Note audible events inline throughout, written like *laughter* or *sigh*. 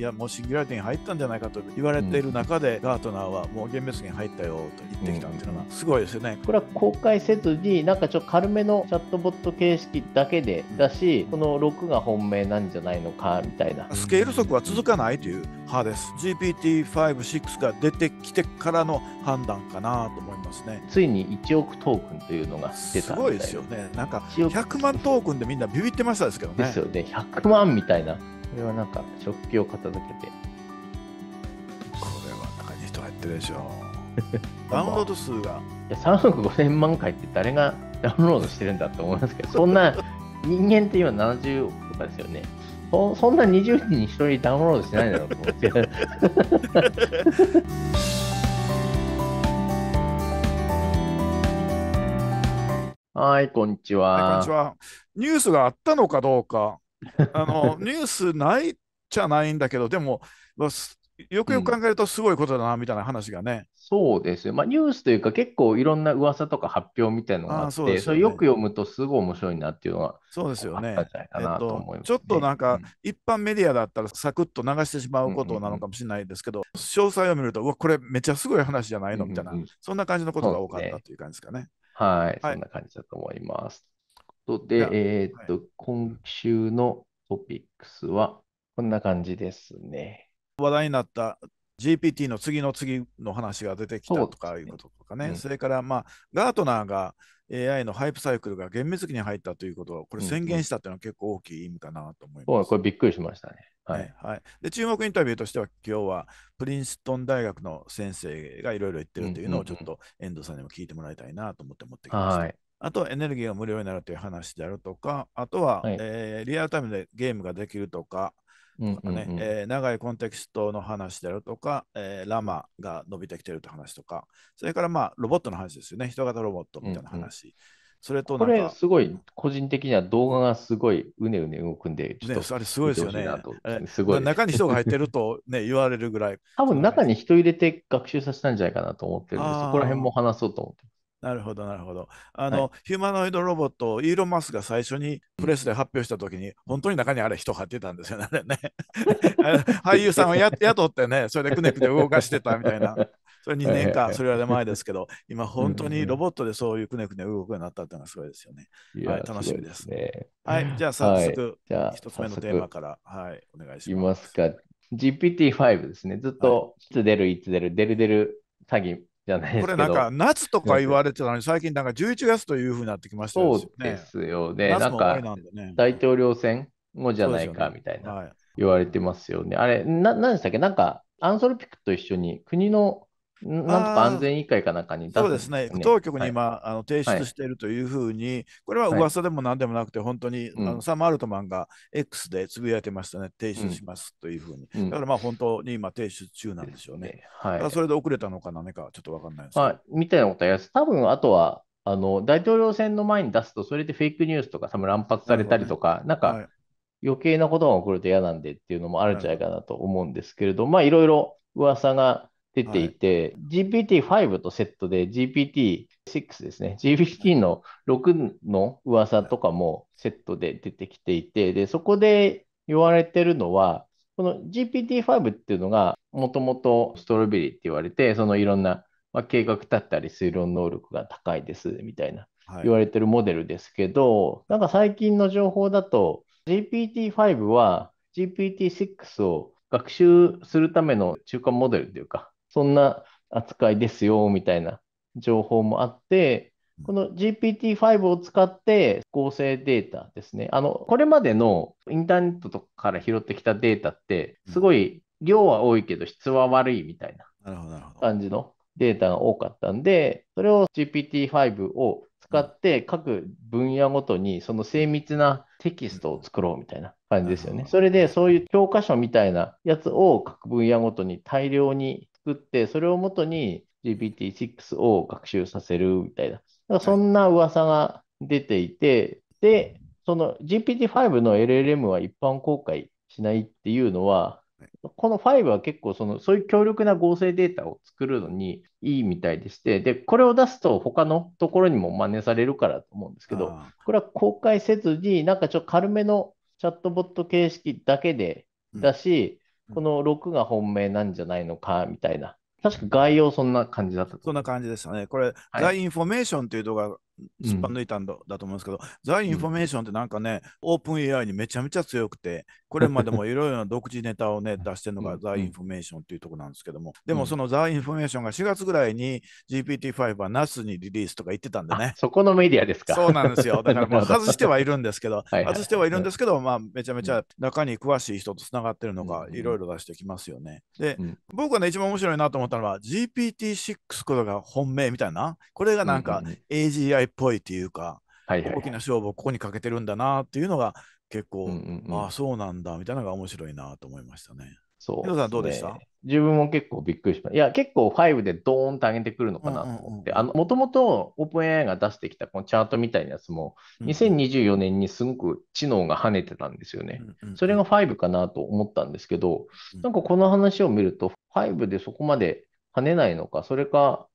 いやもうシンギュラリティに入ったんじゃないかと言われている中で、うん、ガートナーはもう幻滅に入ったよと言ってきたっていうのがすごいですよね、うん、これは公開せずになんかちょっと軽めのチャットボット形式だけでだし、この6が本命なんじゃないのかみたいなスケール速は続かないという派です GPT56 が出てきてからの判断かなと思いますねついに1億トークンというのが出たすごいですよねなんか100万トークンでみんなビビってましたですけどねですよね100万みたいなこれはなんか食器を片付けてこれは中に人入ってるでしょ *laughs* ダウンロード数がいや3億5000万回って誰が *laughs* ダウンロードしてるんだと思いますけどそんな *laughs* 人間って今70億とかですよねそそんな20人に1人ダウンロードしないだろうと思ってはい、こんにちは。はい、こんにちは。ニュースがあったのかどうか、あのニュースないじゃないんだけど、でも、よくよく考えるとすごいことだな、みたいな話がね、うん。そうですよ。まあ、ニュースというか、結構いろんな噂とか発表みたいなのがあって、そね、それよく読むとすごい面白いなっていうのは、そうですよね。いいちょっとなんか、うん、一般メディアだったらサクッと流してしまうことなのかもしれないですけど、詳細を見ると、うわ、これめっちゃすごい話じゃないのみたいな、そんな感じのことが多かったという感じですかね。ねはい、はい、そんな感じだと思います。とで、えー、っと、はい、今週のトピックスはこんな感じですね。話題になった GPT の次の次の話が出てきたとかいうこととかね、そ、ねうん、れから、まあ、ガートナーが AI のハイプサイクルが厳密に入ったということを、これ宣言したというのは結構大きい意味かなと思います。うんうん、これびっくりしましたね。はい、はい、で注目インタビューとしては、今日はプリンストン大学の先生がいろいろ言ってるというのを、ちょっと遠藤さんにも聞いてもらいたいなと思って持ってきました。うんうんうんはいあとはエネルギーが無料になるという話であるとか、あとは、はい、えー、リアルタイムでゲームができるとか、長いコンテキストの話であるとか、えー、ラマが伸びてきてるという話とか、それから、まあ、ロボットの話ですよね、人型ロボットみたいな話。うんうん、それとこれ、すごい、個人的には動画がすごいうねうね動くんで、ちょっと、ね、あれすごいですよね。すごい中に人が入ってると、ね、*laughs* 言われるぐらい。多分中に人入れて学習させたんじゃないかなと思ってるんで、そこら辺も話そうと思ってなるほど、なるほど。あの、はい、ヒューマノイドロボットをイーロン・マスが最初にプレスで発表したときに、本当に中にあれ人張ってたんですよね、*laughs* ね。俳優さんをや *laughs* 雇ってね、それでくねくね動かしてたみたいな。それ2年か、それは前ですけど、今本当にロボットでそういうくねくね動くようになったっていうのがすごいですよね。はい、楽しみです。ね、*laughs* はい、じゃあ早速、は一、い、つ目のテーマから、はい、お願いします。ますか GPT-5 ですね。ずっと、いつ出る、いつ出る、出る出る詐欺じゃないですけこれなんか夏とか言われてたのに、最近なんか11月というふうになってきましたよね。そうですよね。なんか大統領選もじゃないかみたいな、言われてますよね。あれ、な、なんでしたっけなんか、アンソルピックと一緒に国のなんとか安全委員会かなんかに、ね、そうですね、当局に今、はい、あの提出しているというふうに、これは噂でもなんでもなくて、本当に、あのサム・アルトマンが X でつぶやいてましたね、提出しますというふうに、だからまあ本当に今、提出中なんでしょうね。うん、はい、それで遅れたのか、何かちょっと分かんないです、みたいなことはやす、多分あとはあの大統領選の前に出すと、それでフェイクニュースとか、多分乱発されたりとか、な、ね,、んか、はい、余計なことが起こると嫌なんでっていうのもあるんじゃないかなと思うんですけれど、まあいろいろ噂が出ていて、GPT-5 とセットで GPT-6 ですね、GPT の6の噂とかもセットで出てきていて、でそこで言われてるのは、この GPT-5 っていうのが、もともとストロベリーって言われて、そのいろんな、まあ、計画だったり推論能力が高いですみたいな言われてるモデルですけど、はい、なんか最近の情報だと GPT-5 は GPT-6 を学習するための中間モデルというか、そんな扱いですよ、みたいな情報もあって、この GPT-5 を使って合成データですね。あの、これまでのインターネットとかから拾ってきたデータって、すごい量は多いけど質は悪いみたいな感じのデータが多かったんで、それを GPT-5 を使って各分野ごとにその精密なテキストを作ろうみたいな感じですよね。それでそういう教科書みたいなやつを各分野ごとに大量に作って、それをもとに GPT-6 を学習させるみたいな。だからそんな噂が出ていて、はい、で、その GPT-5 の LLM は一般公開しないっていうのは、この5は結構その、そういう強力な合成データを作るのにいいみたいでして、で、これを出すと他のところにも真似されるからと思うんですけど、これは公開せずに、なんかちょっと軽めのチャットボット形式だけでだし、この6が本命なんじゃないのか、みたいな。確か概要そんな感じだった。そんな感じでしたね。これ、はい、The Information という動画突っ抜いたんだ,、だと思うんですけど、ザ・インフォメーションってなんかね、オープン AI にめちゃめちゃ強くて、これまでもいろいろな独自ネタをね、*laughs* 出してるのがザ・インフォメーションっていうとこなんですけども、でもそのザ・インフォメーションが4月ぐらいに GPT-5 は NAS にリリースとか言ってたんでね。そこのメディアですか。そうなんですよ。*laughs* だからもう外してはいるんですけど、*laughs* 外してはいるんですけど、まあ、めちゃめちゃ中に詳しい人とつながってるのがいろいろ出してきますよね。で、僕がね、一番面白いなと思ったのは、GPT-6 これが本命みたいな、これがなんか AGI ぽいっていうか、はいはいはい、大きな勝負をここにかけてるんだなっていうのが結構、うんうんうん、ああそうなんだみたいなのが面白いなと思いましたね。そう、ね、どうでした自分も結構びっくりしました。いや、結構5でドーンと上げてくるのかなと思って、もともとオープン a i が出してきたこのチャートみたいなやつも、2024年にすごく知能が跳ねてたんですよね。うんうんうん、それが5かなと思ったんですけど、なんかこの話を見ると、5でそこまで跳ねないのか、それか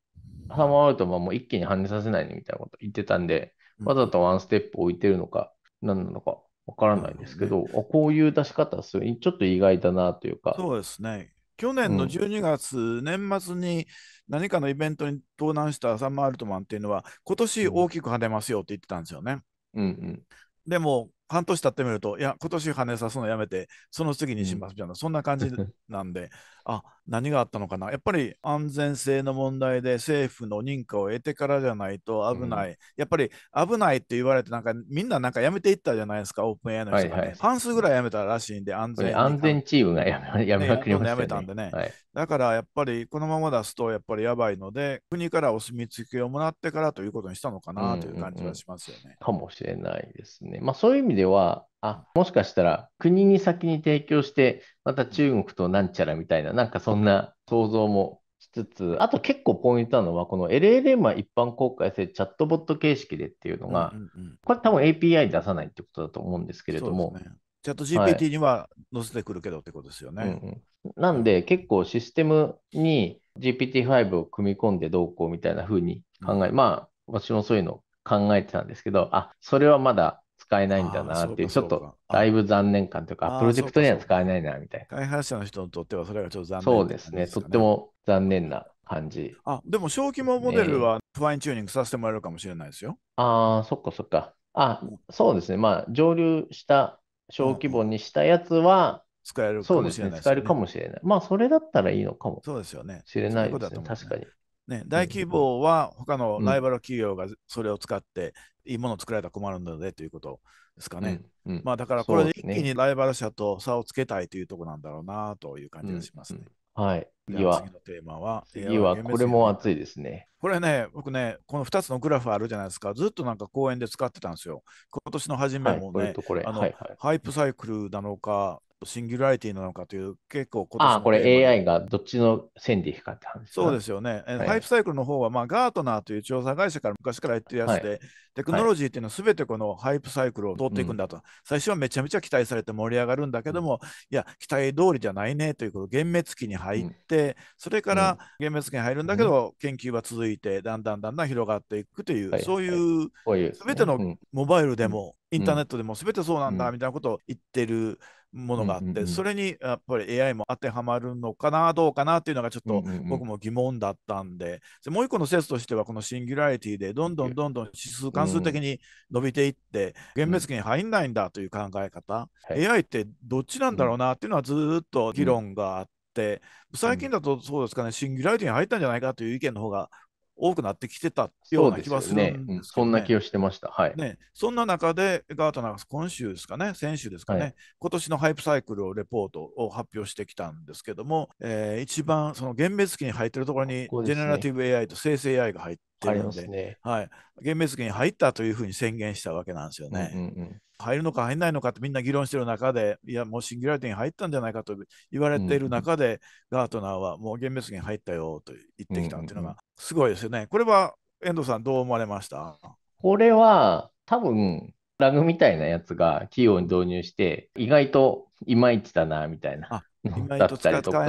ハマーアウトマンも一気に跳ねさせないみたいなこと言ってたんで、わざとワンステップ置いてるのか、何なのかわからないんですけど、こういう出し方すちょっと意外だなというか。そうですね。去年の12月、うん、年末に何かのイベントに登壇したサンマ・アルトマンっていうのは、今年大きく跳ねますよって言ってたんですよね。うんうん、でも、半年経ってみると、いや、今年跳ねさすのやめて、その次にしますみたいな、うん、そんな感じなんで、あ何があったのかなやっぱり安全性の問題で政府の認可を得てからじゃないと危ない、うん、やっぱり危ないって言われてなんかみんななんかやめていったじゃないですかオープンエアの人が、ね、はいはい、半数ぐらいやめたらしいんで安全安全チームがやめやめまくりました、ね、やめたんでね、だからやっぱりこのまま出すとやっぱりやばいので国からお墨付きをもらってからということにしたのかなという感じがしますよね、うんうんうん、かもしれないですねまあそういう意味ではあ、もしかしたら国に先に提供して、また中国となんちゃらみたいな、なんかそんな想像もしつつ、あと結構ポイントなのは、この LLM は一般公開制チャットボット形式でっていうのが、うんうんうん、これ多分 API 出さないってことだと思うんですけれども。ね、チャット GPT には載せてくるけどってことですよね。はいうんうん、なんで結構システムに GPT-5 を組み込んでどうこうみたいな風に考え、うん、まあ私もそういうの考えてたんですけど、あ、それはまだ使えないんだなっていう、ちょっとだいぶ残念感というか、プロジェクトには使えないなみたいな。開発者の人にとってはそれがちょっと残念、ね、そうですね、とっても残念な感じ。あ、でも小規模モデルはファインチューニングさせてもらえるかもしれないですよ。ね、ああ、そっかそっか。あ、そうですね、まあ上流した小規模にしたやつは、使えるかもしれない、使えるかもしれない。まあ、それだったらいいのかも。そうですよね。しれないですすね確かに。ね、大規模は他のライバル企業がそれを使っていいものを作られたら困るのでということですかね。うんうん、まあ、だからこれで一気にライバル社と差をつけたいというとこなんだろうなという感じがしますね。うん、はい。次のテーマは、次はこれも熱いですね。これね、僕ね、この2つのグラフあるじゃないですか、ずっとなんか公演で使ってたんですよ。今年の初めもね、あの、ハイプサイクルなのか、シンギュラリティなのかという結構今あこれ AI がどっちの線でいくかって話そうですよね、はい、ハイプサイクルの方は、まあ、ガートナーという調査会社から昔から言ってるやつで、はい、テクノロジーっていうのはすべてこのハイプサイクルを通っていくんだと、最初はめちゃめちゃ期待されて盛り上がるんだけども、うん、いや期待通りじゃないねということ幻滅期に入って、うん、それから幻滅期に入るんだけど、研究は続いてだんだんだんだん広がっていくという、はい、そういうすべ、てのモバイルでも、インターネットでも全てそうなんだみたいなことを言ってるものがあって、うんうんうん、それにやっぱり AI も当てはまるのかなどうかなっていうのがちょっと僕も疑問だったんで、うんうんうん、もう一個の説としてはこのシンギュラリティでどんどんどんどん指数関数的に伸びていって、幻滅期に入んないんだという考え方、うん、AI ってどっちなんだろうなっていうのはずっと議論があって。最近だとそうですかね、シンギュラリティに入ったんじゃないかという意見の方が多くなってきてたような気はするんですけど、ねね、そんな気をしてました、はいね、そんな中でガートナーが今週ですかね、先週ですかね、はい、今年のハイプサイクルをレポートを発表してきたんですけども、えー、一番その厳滅期に入ってるところに、ジェネラティブ AI と生成 AI が入っててるので、はい、厳密期に入ったというふうに宣言したわけなんですよね。うんうんうん、入るのか入らないのかってみんな議論してる中で、いや、もうシンギュラリティに入ったんじゃないかと言われている中で、うんうん、ガートナーはもう厳密期に入ったよと言ってきたっていうのが、すごいですよね。これは遠藤さん、どう思われましたこれは多分ラグみたいなやつが企業に導入して、意外といまいちだなみたいな。だったりとか、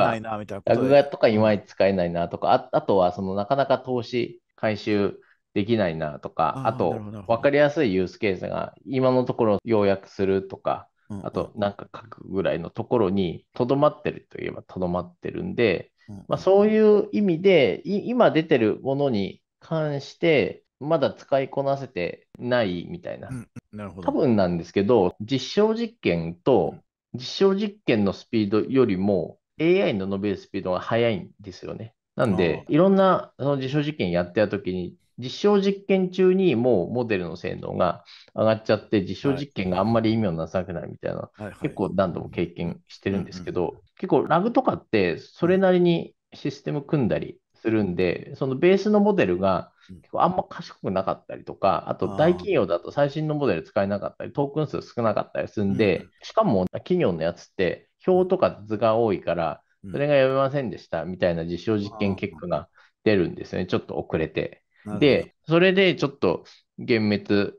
ラグがとかいまいち使えないなとか、ああとはそのなかなか投資回収できないなとか、あと分かりやすいユースケースが今のところ要約するとか、あとなんか書くぐらいのところにとどまってるといえばとどまってるんで、まあ、そういう意味で今出てるものに関してまだ使いこなせてないみたいなうん、なるほど多分なんですけど実証実験と実証実験のスピードよりも AI の伸びるスピードが速いんですよね。なんで、いろんなその実証実験やってた時に実証実験中にもうモデルの性能が上がっちゃって、実証実験があんまり意味をなさなくなるみたいな、はい結構何度も経験してるんですけど、結構ラグとかってそれなりにシステム組んだりするんで、そのベースのモデルが結構あんま賢くなかったりとか、あと大企業だと最新のモデル使えなかったり、トークン数少なかったりするんで、うん、しかも企業のやつって表とか図が多いから、それが読めませんでしたみたいな実証実験結果が出るんですね、ちょっと遅れて。で、それでちょっと幻滅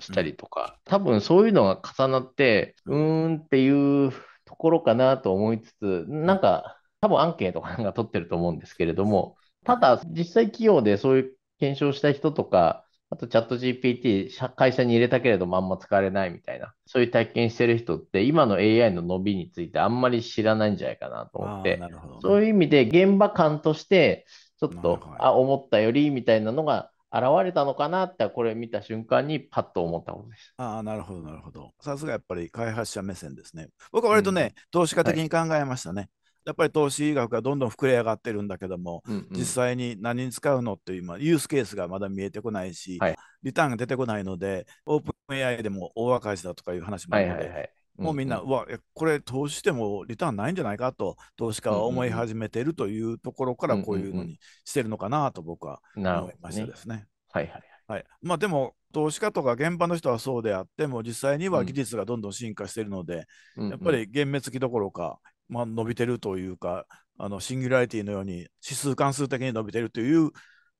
したりとか、うんうん、多分そういうのが重なって、うーんっていうところかなと思いつつ、なんか、多分アンケートかなんか取ってると思うんですけれども、ただ、実際企業でそういう検証した人とか、あとチャット GPT、会社に入れたけれどもあんま使われないみたいな、そういう体験してる人って、今の AI の伸びについてあんまり知らないんじゃないかなと思って、ね、そういう意味で現場感として、ちょっと、あ、思ったよりみたいなのが現れたのかなって、これ見た瞬間にパッと思ったことです。ああ、なるほど、なるほど。さすがやっぱり開発者目線ですね。僕は割とね、うん、投資家的に考えましたね。はい、やっぱり投資額がどんどん膨れ上がってるんだけども、うんうん、実際に何に使うのっていう今ユースケースがまだ見えてこないし、はい、リターンが出てこないのでオープン AI でも大赤字だとかいう話もあるので、はいはいはいもうみんな、うんうん、わこれ投資してもリターンないんじゃないかと投資家は思い始めてるというところからこういうのにしてるのかなと僕は思いましたですね。はいまあでも投資家とか現場の人はそうであっても実際には技術がどんどん進化しているので、うん、やっぱり幻滅期どころか、まあ、伸びてるというかあのシンギュラリティのように指数関数的に伸びてるという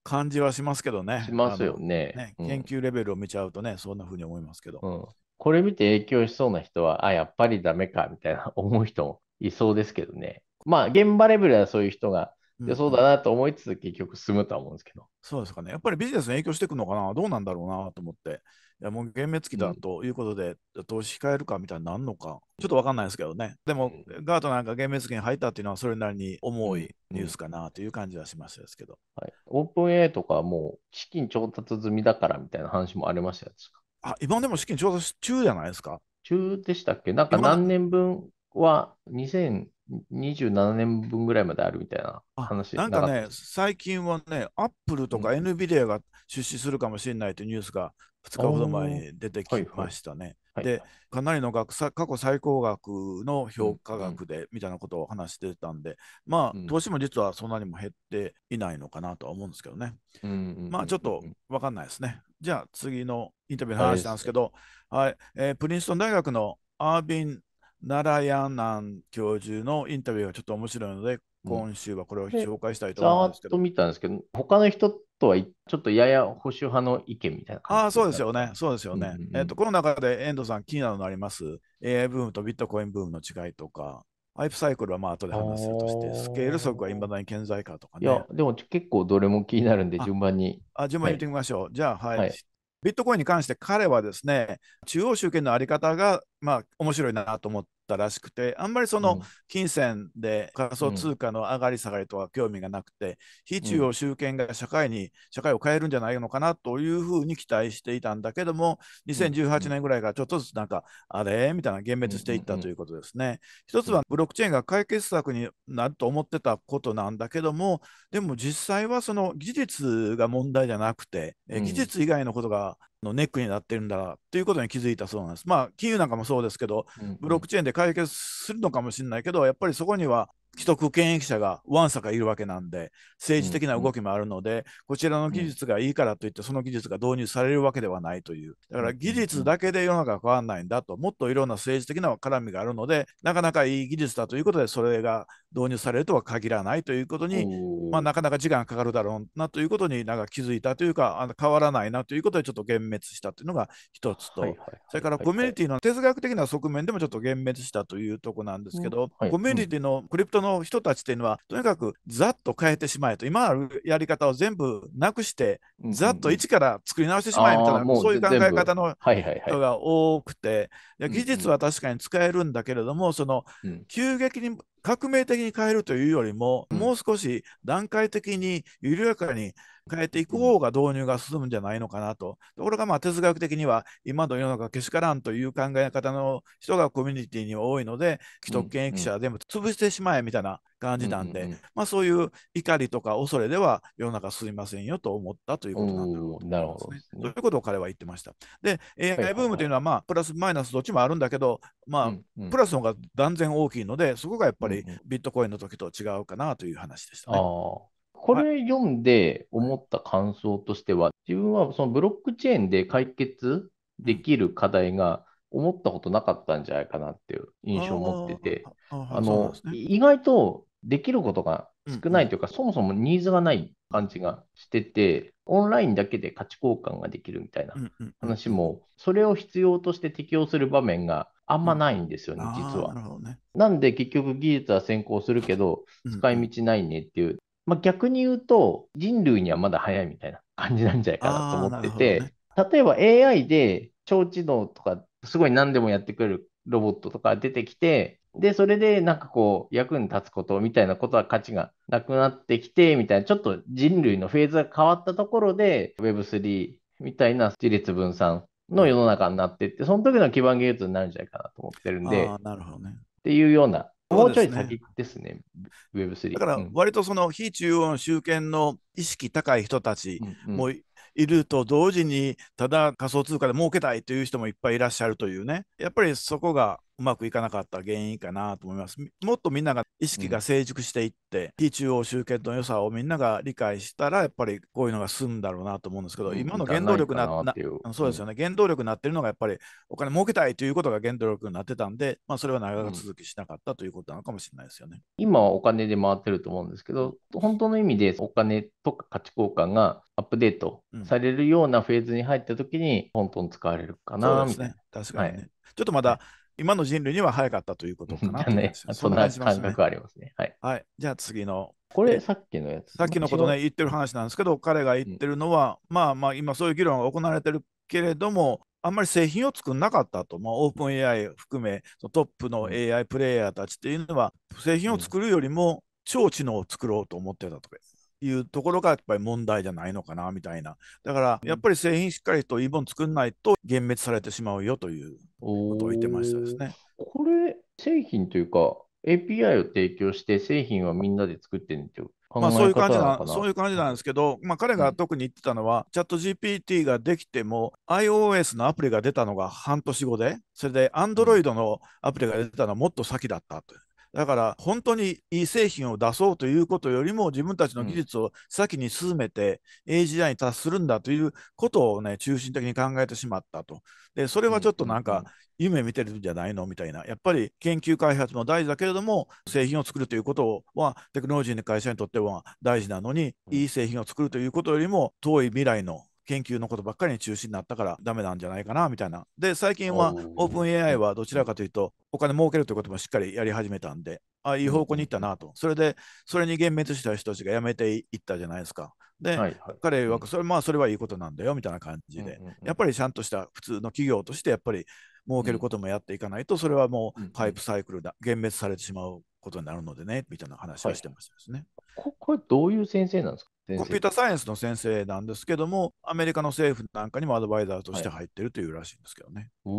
感じはしますけどね。しますよね。ね研究レベルを見ちゃうとね、そんなふうに思いますけど。これ見て影響しそうな人は、あ、やっぱりダメか、みたいな *laughs* 思う人もいそうですけどね。まあ、現場レベルはそういう人がで、そうだなと思いつつ、結局進むとは思うんですけど、うん。そうですかね。やっぱりビジネスに影響していくのかな、どうなんだろうなと思って。いや、もう幻滅期だということで、うん、投資控えるかみたいになるのか、ちょっと分かんないですけどね。でも、うん、ガートなんか幻滅期に入ったっていうのは、それなりに重いニュースかなという感じはしましたですけど。はい、オープン a とかもう資金調達済みだからみたいな話もありましたですあ、今でも資金調達中じゃないですか。中でしたっけなんか何年分は2027年分ぐらいまであるみたいな話なんかね、最近はね、アップルとか NVIDIA が出資するかもしれないというニュースが2日ほど前に出てきましたね。で、かなりの額過去最高額の評価額で、みたいなことを話してたんで、まあ、投資も実はそんなにも減っていないのかなとは思うんですけどね。まあ、ちょっと分かんないですね。じゃあ次のインタビューの話なんですけど、はいえー、プリンストン大学のアービン・ナラヤナン教授のインタビューがちょっと面白いので、今週はこれを紹介したいと思いますざ、うん、っと見たんですけど、他の人とはちょっとやや保守派の意見みたいな感じあそうですよね、そうですよね。うんうん、えー、と、この中で遠藤さん、気になるのあります ?AI ブームとビットコインブームの違いとか、アイプサイクルはまあ後で話するとして、スケール速はいまだに健在かとかね。いや、でも結構どれも気になるんで、順番にあ。あ、順番に言ってみましょう。はい、じゃあ、はい、はいビットコインに関して彼はですね、中央集権のあり方がまあ面白いなと思ったらしくてあんまりその金銭で仮想通貨の上がり下がりとは興味がなくて、うん、非中央集権が社会に社会を変えるんじゃないのかなというふうに期待していたんだけども2018年ぐらいからちょっとずつなんか、あれみたいな幻滅していったということですね。一つはブロックチェーンが解決策になると思ってたことなんだけどもでも実際はその技術が問題じゃなくて、うん、技術以外のことがのネックになってるんだということに気づいたそうなんです。まあ、金融なんかもそうですけど、ブロックチェーンで解決するのかもしれないけど、やっぱりそこには既得権益者がわんさかいるわけなんで、政治的な動きもあるので、うんうん、こちらの技術がいいからといって、その技術が導入されるわけではないという、だから技術だけで世の中が変わらないんだと、もっといろんな政治的な絡みがあるので、なかなかいい技術だということで、それが導入されるとは限らないということに、まあ、なかなか時間がかかるだろうなということになんか気づいたというか、あの変わらないなということで、ちょっと幻滅したというのが一つと、はいはいそれからコミュニティの哲学的な側面でもちょっと幻滅したというとこなんですけど、はい、コミュニティのクリプトのの人たちというのは、とにかくざっと変えてしまえと、今あるやり方を全部なくして、ざっと一から作り直してしまえみたいな、そういう考え方の人が多くて、はいはいはい、技術は確かに使えるんだけれども、その急激に革命的に変えるというよりも、もう少し段階的に緩やかに変えていく方が導入が進むんじゃないのかなと。ところがまあ哲学的には今の世の中けしからんという考え方の人がコミュニティに多いので既得権益者でも潰してしまえみたいな感じたんで、うんうんうん、まあ、そういう怒りとか恐れでは世の中すみませんよと思ったということなんだろうといね。いうことを彼は言ってました。で、AI ブームというのは、まあ、プラスマイナスどっちもあるんだけど、まあ、うんうん、プラスの方が断然大きいので、そこがやっぱりビットコインの時と違うかなという話でしたね。これ読んで思った感想としては、はい、自分はそのブロックチェーンで解決できる課題が思ったことなかったんじゃないかなっていう印象を持ってて、あの、ね、意外とできることが少ないというか、うんうん、そもそもニーズがない感じがしてて、オンラインだけで価値交換ができるみたいな話も、それを必要として適用する場面があんまないんですよね、うん、実はな、ね。なんで結局技術は先行するけど、使い道ないねっていう、まあ、逆に言うと、人類にはまだ早いみたいな *laughs* 感じなんじゃないかなと思ってて、ね、例えば AI で超知能とか、すごい何でもやってくれるロボットとか出てきて、で、それでなんかこう、役に立つことみたいなことは価値がなくなってきて、みたいな、ちょっと人類のフェーズが変わったところで、Web3 みたいな自立分散の世の中になってって、その時の基盤技術になるんじゃないかなと思ってるんで、あなるほどね。っていうような、もうちょい先ですね、Web3。だから、割とその非中央集権の意識高い人たちもいると同時に、ただ仮想通貨で儲けたいという人もいっぱいいらっしゃるというね、やっぱりそこがうまくいかなかった原因かなと思います。もっとみんなが意識が成熟していって、非中央集権の良さをみんなが理解したら、やっぱりこういうのが済むんだろうなと思うんですけど、今の原動力ななそうですよね、原動力になってるのが、やっぱりお金儲けたいということが原動力になってたんで、まあ、それは長続きしなかったということなのかもしれないですよね。今はお金で回ってると思うんですけど、本当の意味でお金とか価値交換がアップデートされるようなフェーズに入ったときに、本当に使われるかなね。確かに、ねはい、ちょっとまだ今の人類には早かったということかなね、*laughs* そんな感覚ありますね。はい。はい、じゃあ次の。これさっきのやつ。さっきのことね、言ってる話なんですけど、彼が言ってるのは、うん、まあまあ今そういう議論が行われてるけれども、あんまり製品を作んなかったと、まあ、オープン AI 含め、トップの AI プレイヤーたちっていうのは、製品を作るよりも超知能を作ろうと思ってたとか。いうところがやっぱり問題じゃないのかなみたいな。だからやっぱり製品しっかりとイいン作んないと幻滅されてしまうよということを言ってましたですね。これ、製品というか、API を提供して製品はみんなで作ってんっていうまあ、そういう感じなそういう感じなんですけど、まあ、彼が特に言ってたのは、チャット GPT ができても、iOS のアプリが出たのが半年後で、それで Android のアプリが出たのはもっと先だったとだから本当にいい製品を出そうということよりも自分たちの技術を先に進めて、A 時代に達するんだということをね中心的に考えてしまったとでそれはちょっとなんか夢見てるんじゃないのみたいなやっぱり研究開発も大事だけれども製品を作るということはテクノロジーの会社にとっては大事なのにいい製品を作るということよりも遠い未来の研究のことばっかりに中心になったからダメなんじゃないかなみたいな。で、最近はオープン AI はどちらかというと、お金儲けるということもしっかりやり始めたんで、あいい方向に行ったなと。それで、それに幻滅した人たちが辞めていったじゃないですか。で、はいはい、彼はそれ、まあ、それはいいことなんだよみたいな感じで、やっぱりちゃんとした普通の企業として、やっぱり儲けることもやっていかないと、それはもうパイプサイクルだ、幻滅されてしまうことになるのでね、みたいな話をしてましたですね。はい、これ、どういう先生なんですかコンピューターサイエンスの先生なんですけども、アメリカの政府なんかにもアドバイザーとして入ってるというらしいんですけどね。はい、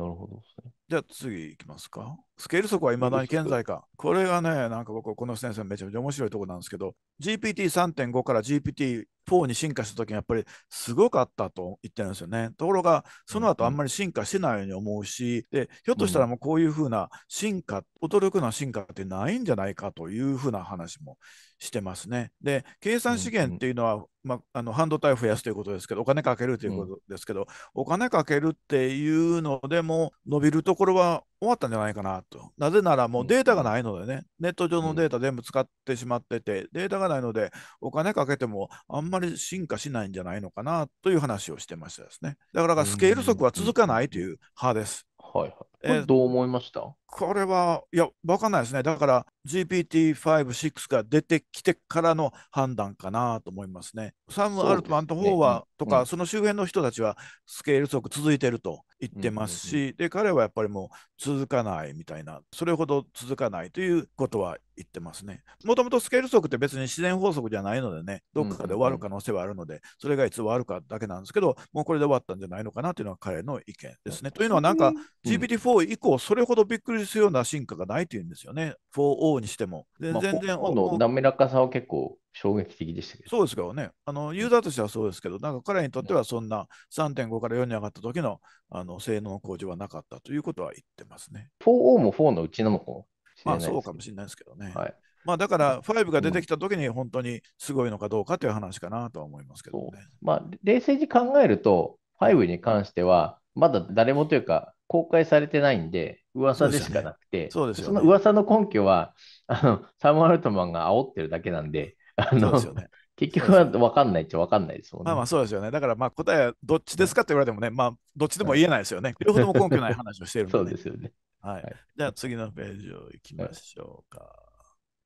なるほどですね。じゃあ次いきますか。スケール速はいまだに健在か。これがね、なんか僕、この先生めちゃめちゃ面白いとこなんですけど、GPT3.5 から GPT4 に進化した時にやっぱりすごかったと言ってるんですよね。ところが、その後あんまり進化してないように思うし、でひょっとしたらもうこういうふうな進化、驚くな進化ってないんじゃないかというふうな話もしてますね。で、計算資源っていうのはまあ、あの半導体を増やすということですけど、お金かけるということですけど、うん、お金かけるっていうのでも、伸びるところは終わったんじゃないかなと。なぜならもうデータがないのでね、ネット上のデータ全部使ってしまってて、うん、データがないので、お金かけてもあんまり進化しないんじゃないのかなという話をしてましたですね。だからスケール速は続かないという派です。はい、えどう思いました、これは、いや、わかんないですね。だから GPT-5、6が出てきてからの判断かなと思いますね。サム・アルトマンの方は、ねうん、とか、その周辺の人たちはスケール速続いてると言ってますし、うんうんうん、で、彼はやっぱりもう続かないみたいな、それほど続かないということは言ってますね。もともとスケール速って別に自然法則じゃないのでね、どっかで終わる可能性はあるので、うんうんうん、それがいつ終わるかだけなんですけど、もうこれで終わったんじゃないのかなというのは彼の意見ですね。うん、というのは、なんか GPT-4 4以降、それほどびっくりするような進化がないというんですよね、4O にしても。全然、まあ、の滑らかさは結構衝撃的でしたけどそうですけどねあの、ユーザーとしてはそうですけど、なんか彼にとってはそんな3.5から4に上がった時のあの性能向上はなかったということは言ってますね。4O も4のうちなのかもまあそうかもしれないですけどね。はいまあ、だから5が出てきたときに本当にすごいのかどうかという話かなとは思いますけど、ね、まあ、冷静に考えると、5に関しては、まだ誰もというか、公開されてないんで、噂でしかなくて、そ、ねそね、その噂の根拠はあの、サム・アルトマンが煽ってるだけなんで、あの、ね、結局は分かんないっちゃ分かんないですもんね。まあまあそうですよね。だからまあ答えはどっちですかって言われてもね、まあどっちでも言えないですよね。*laughs* 両方とも根拠ない話をしてるので、ね、そうですよね。はい。はい、じゃあ次のページをいきましょうか。はい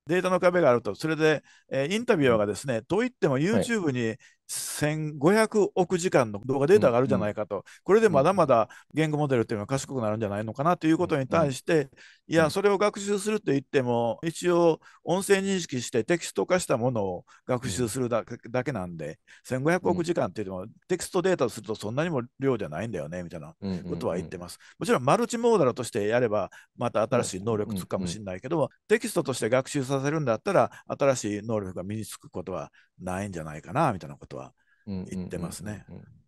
データの壁があると、それで、えー、インタビュアーがですね、といっても YouTube に1500億時間の動画データがあるじゃないかと、うんうん、これでまだまだ言語モデルっていうのは賢くなるんじゃないのかなということに対して、うんうん、いや、それを学習すると言っても、一応、音声認識してテキスト化したものを学習するだけ,、なんで、1500億時間っていうのは、テキストデータとするとそんなにも量じゃないんだよねみたいなことは言ってます。もちろん、マルチモーダルとしてやれば、また新しい能力つくかもしれないけどテキストとして学習させるんだったら、新しい能力が身につくことはないんじゃないかなみたいなことは。言ってますね。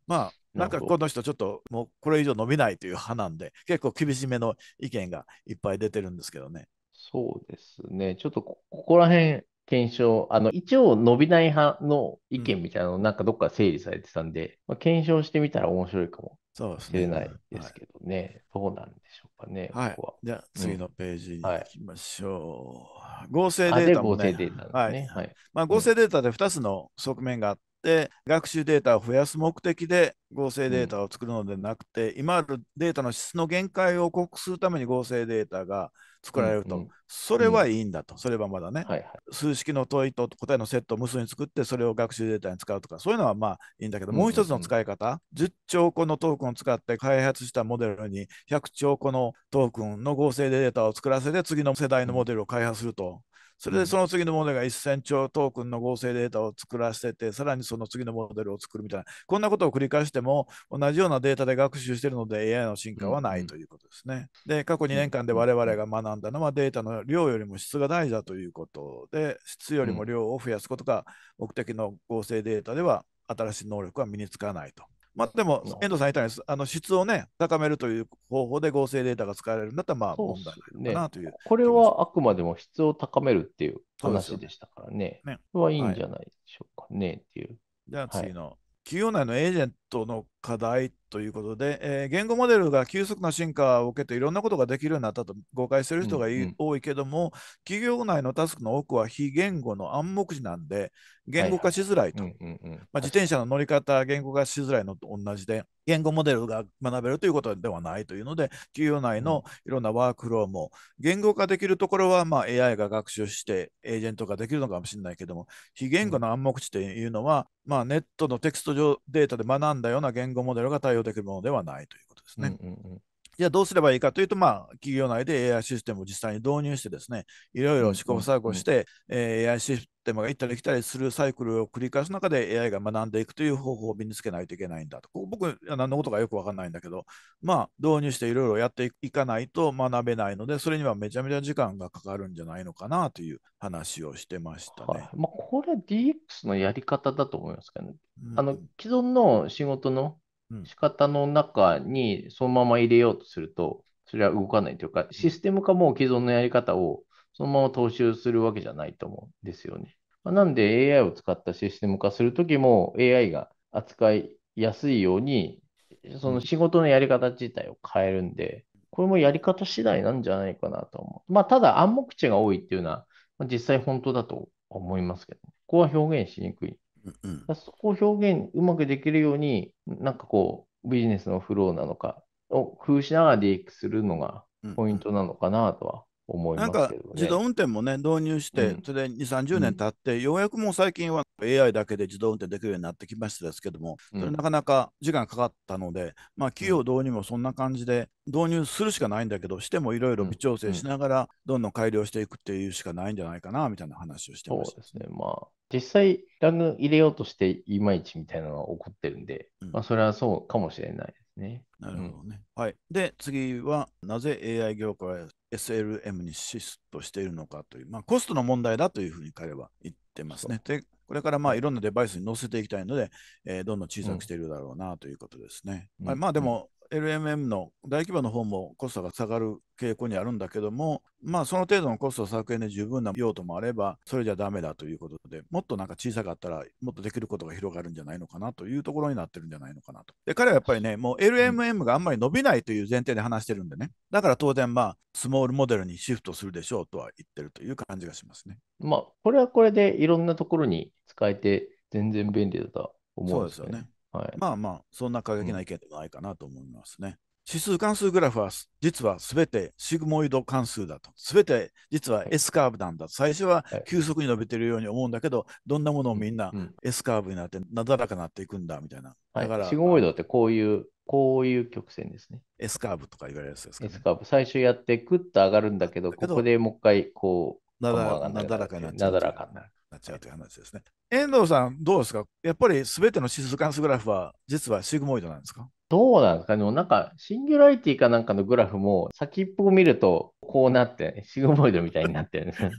まあなんかこの人ちょっともうこれ以上伸びないという派なんで結構厳しめの意見がいっぱい出てるんですけどね。そうですねちょっとここら辺検証、あの、一応伸びない派の意見みたいなの、なんかどっか整理されてたんで、うん、まあ、検証してみたら面白いかもしれないですけどね。どうなんでしょうかね、はい、ここは。じゃあ、次のページに行きましょう。うんはい、合成データも、ね、合成データ、ね、はい。はい、まあ、合成データで2つの側面があって、って学習データを増やす目的で合成データを作るのではなくて、うん、今あるデータの質の限界を克服するために合成データが作られると、うんうん、それはいいんだと、それはまだね、はいはい、数式の問いと答えのセットを無数に作ってそれを学習データに使うとかそういうのはまあいいんだけど、もう一つの使い方10兆個のトークンを使って開発したモデルに100兆個のトークンの合成データを作らせて次の世代のモデルを開発するとそれでその次のモデルが1000兆トークンの合成データを作らせてさらにその次のモデルを作るみたいな、こんなことを繰り返しても、同じようなデータで学習しているので AI の進化はないということですね。で、過去2年間で我々が学んだのはデータの量よりも質が大事だということで、質よりも量を増やすことが目的の合成データでは新しい能力は身につかないと。まあ、でも、遠藤さん言ったいにあの質を、ね、高めるという方法で合成データが使われるんだったら、まあ、問題ないかなという、ね、これはあくまでも質を高めるっていう話でしたからね。ねれはいいんじゃないでしょうかね、っていう。じゃあ次の、はい、企業内のエージェントの課題ということで、えー、言語モデルが急速な進化を受けていろんなことができるようになったと誤解する人が、うんうん、多いけども企業内のタスクの多くは非言語の暗黙字なんで言語化しづらいと、ま自転車の乗り方言語化しづらいのと同じで言語モデルが学べるということではないというので企業内のいろんなワークフローも言語化できるところはまあ AI が学習してエージェントができるのかもしれないけども非言語の暗黙字というのは、まあ、ネットのテキスト上データで学んだような言語モデルが対応できるものではないということですね。じゃあどうすればいいかというと、まあ、企業内で AI システムを実際に導入してですね、いろいろ試行錯誤して、え AI シデマが行ったり来たりするサイクルを繰り返す中で AI が学んでいくという方法を身につけないといけないんだと。こ僕、何のことかよく分かんないんだけど、まあ、導入していろいろやっていかないと学べないので、それにはめちゃめちゃ時間がかかるんじゃないのかなという話をしてましたね。はまあ、これ DX のやり方だと思いますけどね、うん、あの既存の仕事の仕方の中にそのまま入れようとすると、それは動かないというか、システム化も既存のやり方をそのまま踏襲するわけじゃないと思うんですよね。まあ、なんで AI を使ったシステム化するときも AI が扱いやすいように、その仕事のやり方自体を変えるんで、これもやり方次第なんじゃないかなと思う。まあ、ただ暗黙知が多いっていうのは、実際本当だと思いますけど、ここは表現しにくい。うんそこを表現うまくできるように、なんかこう、ビジネスのフローなのかを工夫しながらリークするのがポイントなのかなとは思います、ね、なんか自動運転もね、導入して、それで2、30年経って、うん、ようやくもう最近は AI だけで自動運転できるようになってきましたですけども、それなかなか時間かかったので、まあ、企業導入もそんな感じで、導入するしかないんだけど、してもいろいろ微調整しながら、どんどん改良していくっていうしかないんじゃないかなみたいな話をしてました。そうですね、まあ実際、ラグ入れようとして、いまいちみたいなのは起こってるんで、まあ、それはそうかもしれないですね。なるほどね。うん、はい。で、次は、なぜ AI 業界 SLM にシフトしているのかという、まあ、コストの問題だというふうに彼は言ってますね。で、これからまあいろんなデバイスに載せていきたいので、えー、どんどん小さくしているだろうなということですね。うん、まあ、まあでも、LMM の大規模の方もコストが下がる傾向にあるんだけども、まあ、その程度のコスト削減で十分な用途もあれば、それじゃダメだということで、もっとなんか小さかったら、もっとできることが広がるんじゃないのかなというところになってるんじゃないのかなと。で、彼はやっぱりね、もう LMM があんまり伸びないという前提で話してるんでね、だから当然、まあ、スモールモデルにシフトするでしょうとは言ってるという感じがしますね。まあ、これはこれでいろんなところに使えて、全然便利だと思うんですよね。はい、まあまあ、そんな過激な意見ではないかなと思いますね。うん、指数関数グラフは、実はすべてシグモイド関数だと。すべて実は S カーブなんだ。最初は急速に伸びてるように思うんだけど、どんなものをみんな S カーブになってなだらかになっていくんだみたいな。だから、シグモイドってこういう、こういう曲線ですね。S カーブとか言われるやつですか、ね、S カーブ。最初やってグッと上がるんだけど、ここでもう一回こう、なだらかになっちゃう。なだらかになる。なっちゃうという話ですね。遠藤さん、どうですかやっぱりすべての指数関数グラフは、実はシグモイドなんですかどうなんですかでもなんか、シングラリティかなんかのグラフも、先っぽを見ると、こうなって、シグモイドみたいになってるね。*laughs*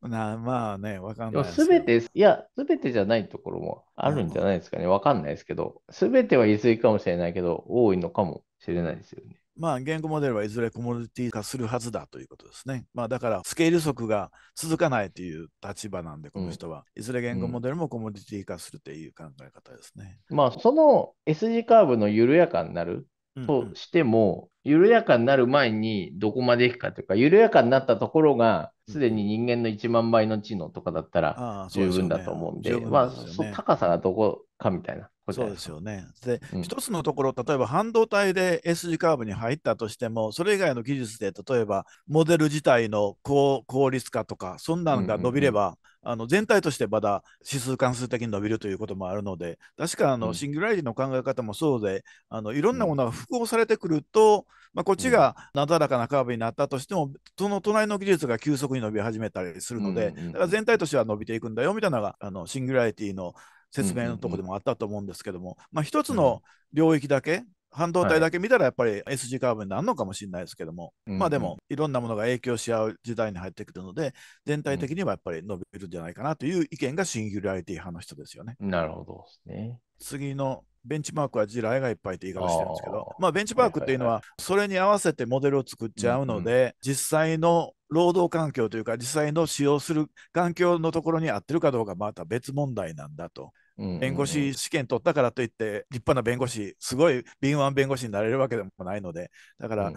なまあね、わかんないす。べて、いや、すべてじゃないところもあるんじゃないですかね。わかんないですけど、すべては言い過ぎかもしれないけど、多いのかもしれないですよね。まあ、言語モデルはいずれコモディティ化するはずだということですね。まあ、だから、スケール則が続かないという立場なんで、この人は、うん、いずれ言語モデルもコモディティ化するという考え方ですね。まあ、その S 字カーブの緩やかになるとしても、うんうん、緩やかになる前にどこまでいくかというか、緩やかになったところが、すでに人間の1万倍の知能とかだったら十分だと思うんで、うんでまあ、高さがどこかみたいな。そうですよね。で、うん、一つのところ、例えば半導体で S 字カーブに入ったとしても、それ以外の技術で、例えばモデル自体の高効率化とか、そんなのが伸びれば、あの全体としてまだ指数関数的に伸びるということもあるので、確かあのシングラリティの考え方もそうで、あのいろんなものが複合されてくると、まあ、こっちがなだらかなカーブになったとしても、その隣の技術が急速に伸び始めたりするので、だから全体としては伸びていくんだよみたいなのが、あのシングラリティの説明のとこでもあったと思うんですけども、まあ、一つの領域だけ、半導体だけ見たらやっぱり S 字カーブになるのかもしれないですけども、はい、まあでもいろんなものが影響し合う時代に入ってくるので全体的にはやっぱり伸びるんじゃないかなという意見がシンギュラリティ派の人ですよね。なるほどですね。次のベンチマークは地雷がいっぱいって言い方してるんですけどまあ、ベンチマークっていうのはそれに合わせてモデルを作っちゃうので、実際の労働環境というか、実際の使用する環境のところに合ってるかどうか、また別問題なんだと。弁護士試験取ったからといって、立派な弁護士、すごい敏腕弁護士になれるわけでもないので、だから、うん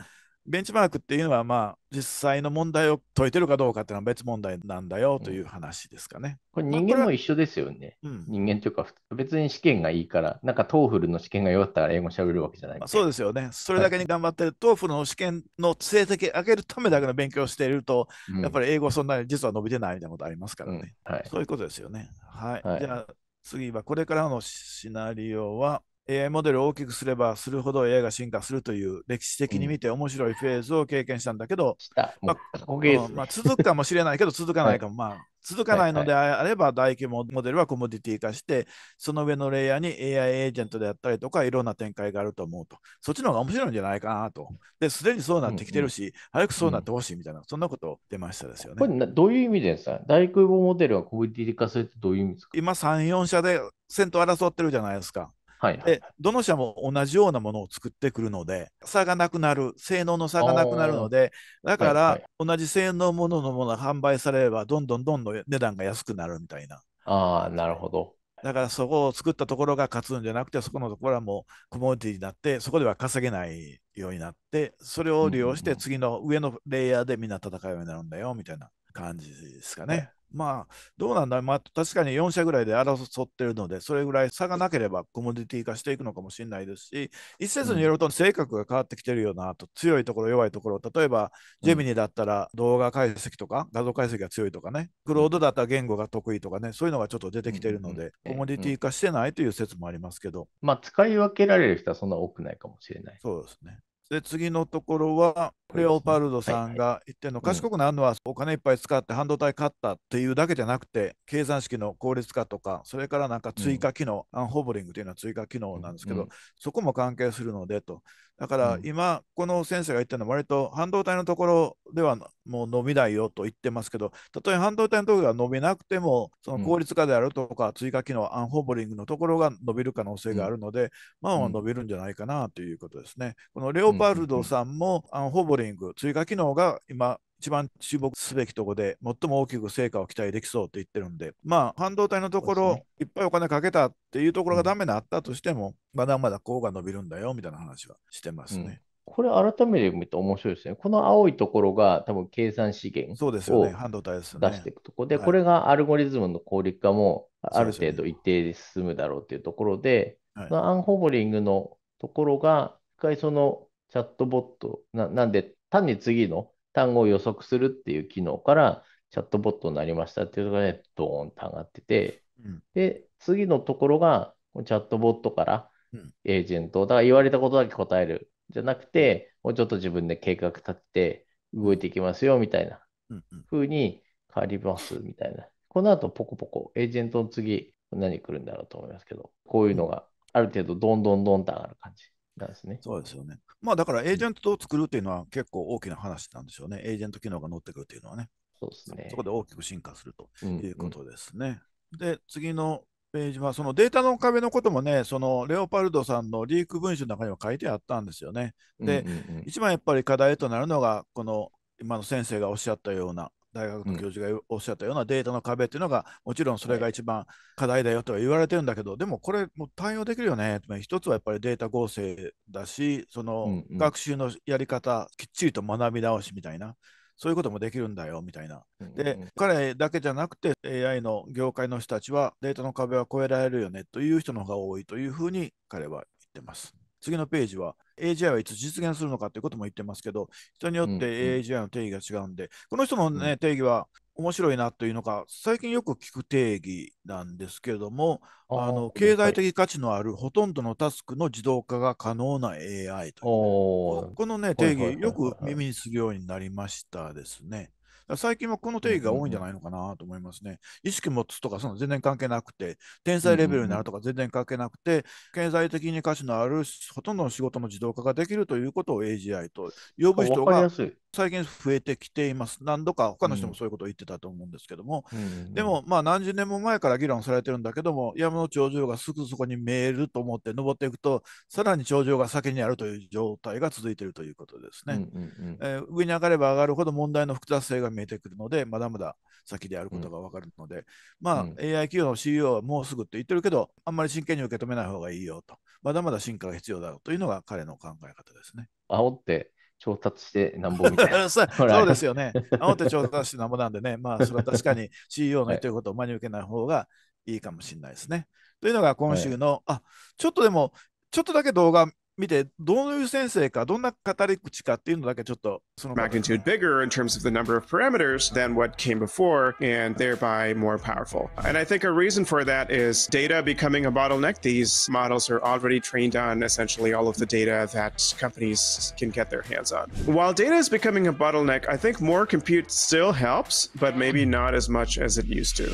ベンチマークっていうのは、まあ、実際の問題を解いてるかどうかっていうのは別問題なんだよという話ですかね。うん、これ人間も一緒ですよね。うん、人間というか、別に試験がいいから、なんかトーフルの試験が弱ったら英語しゃべるわけじゃないな、そうですよね。それだけに頑張ってる、トーフルの試験の成績上げるためだけの勉強をしていると、うん、やっぱり英語そんなに実は伸びてないみたいなことありますからね。はい、そういうことですよね。はい、はい、じゃあ次はこれからのシナリオは、AI モデルを大きくすればするほど AI が進化するという歴史的に見て面白いフェーズを経験したんだけど、まあ続くかもしれないけど続かないかも、まあ続かないのであれば大規模モデルはコモディティ化して、その上のレイヤーに AI エージェントであったりとかいろんな展開があると思うとそっちの方が面白いんじゃないかなとですでにそうなってきてるし、早くそうなってほしいみたいなそんなこと出ましたですよねこれどういう意味でさ大規模モデルはコモディティ化するってどういう意味ですか今34社で先頭争ってるじゃないですかはいでどの社も同じようなものを作ってくるので差がなくなる性能の差がなくなるのでだから、同じ性能もののものが販売されればどんどんどんどん値段が安くなるみたいな。あなるほどだからそこを作ったところが勝つんじゃなくて、そこのところはもうコモディティになって、そこでは稼げないようになって、それを利用して次の上のレイヤーでみんな戦うようになるんだよみたいな感じですかね。まあ、どうなんだ、まあ、確かに4社ぐらいで争ってるので、それぐらい差がなければコモディティ化していくのかもしれないですし、一説によると、性格が変わってきてるよなと、強いところ、弱いところ、例えば、ジェミニだったら動画解析とか、画像解析が強いとかね、クロードだったら言語が得意とかね、そういうのがちょっと出てきているので、コモディティ化してないという説もありますけど。まあ、使い分けられる人はそんな多くないかもしれない。そうですね。で次のところはレオパルドさんが言ってるの、賢くなるのはお金いっぱい使って半導体買ったっていうだけじゃなくて計算式の効率化とかそれからなんか追加機能、アンホボリングというのは追加機能なんですけど、そこも関係するのでとだから今この先生が言ってるのは割と半導体のところではもう伸びないよと言ってますけどたとえ半導体のところが伸びなくてもその効率化であるとか追加機能、アンホボリングのところが伸びる可能性があるので、まあ伸びるんじゃないかなということですね。このレオバルドさんもアンホボリング追加機能が今一番注目すべきところで最も大きく成果を期待できそうって言ってるんで、まあ、半導体のところ、ね、いっぱいお金かけたっていうところがダメだったとしても、まだまだこうが伸びるんだよみたいな話はしてますね。うんこれ改めて見ると面白いですね。この青いところが多分計算資源を出していくところで、でこれがアルゴリズムの効率化もある程度一定で進むだろうというところで、はい、アンホボリングのところが、一回そのチャットボットな、なんで単に次の単語を予測するっていう機能からチャットボットになりましたっていうのがね、ドーンと上がってて、うん、で、次のところがチャットボットからエージェント、だから言われたことだけ答えるじゃなくて、もうちょっと自分で計画立てて動いていきますよみたいな風に変わりますみたいな。この後ポコポコ、エージェントの次何来るんだろうと思いますけど、こういうのがある程度どんどんどんと上がる感じなんですね。そうですよね。まあだからエージェントを作るっていうのは結構大きな話なんでしょうね。エージェント機能が乗ってくるっていうのはね。そうですね。そこで大きく進化するということですね。うんうん、で、次のページは、そのデータの壁のこともね、そのレオパルドさんのリーク文書の中には書いてあったんですよね。で、うんうんうん、一番やっぱり課題となるのが、この今の先生がおっしゃったような、大学の教授がおっしゃったようなデータの壁っていうのが、もちろんそれが一番課題だよとは言われてるんだけど、でもこれ、も対応できるよね、一つはやっぱりデータ合成だし、その学習のやり方、きっちりと学び直しみたいな。そういうこともできるんだよみたいな。で、彼だけじゃなくて AI の業界の人たちはデータの壁は越えられるよねという人の方が多いというふうに彼は言ってます。次のページは AGI はいつ実現するのかということも言ってますけど、人によって AGI の定義が違うんで、うんうん、この人の、ね、定義は面白いなというのが、最近よく聞く定義なんですけれども、あの経済的価値のあるほとんどのタスクの自動化が可能な AI とこの、ね、定義、よく耳にするようになりましたですね。最近はこの定義が多いんじゃないのかなと思いますね。意識持つとかその全然関係なくて、天才レベルになるとか全然関係なくて、経済的に価値のあるほとんどの仕事の自動化ができるということを AGI と呼ぶ人が最近増えてきています。何度か他の人もそういうことを言ってたと思うんですけども、うん、でもまあ何十年も前から議論されてるんだけども、山の頂上がすぐそこに見えると思って登っていくと、さらに頂上が先にあるという状態が続いているということですね、うんうんうんえー、上に上がれば上がるほど問題の複雑性が見えてくるので、まだまだ先であることが分かるので、うん、まあ、AI 企業の CEO はもうすぐって言ってるけど、あんまり真剣に受け止めない方がいいよと、まだまだ進化が必要だろうというのが彼の考え方ですね。煽って調達してなんぼみたいな。*laughs* そうそうですよね。あって調達してなんぼなんでね、*laughs* まあ、それは確かに CEO の言ってることを真に受けない方がいいかもしれないですね。というのが今週の、はい、あちょっとでも、ちょっとだけ動画 Magnitude bigger in terms of the number of parameters than what came before, and thereby more powerful. And I think a reason for that is data becoming a bottleneck. These models are already trained on essentially all of the data that companies can get their hands on. While data is becoming a bottleneck, I think more compute still helps, but maybe not as much as it used to.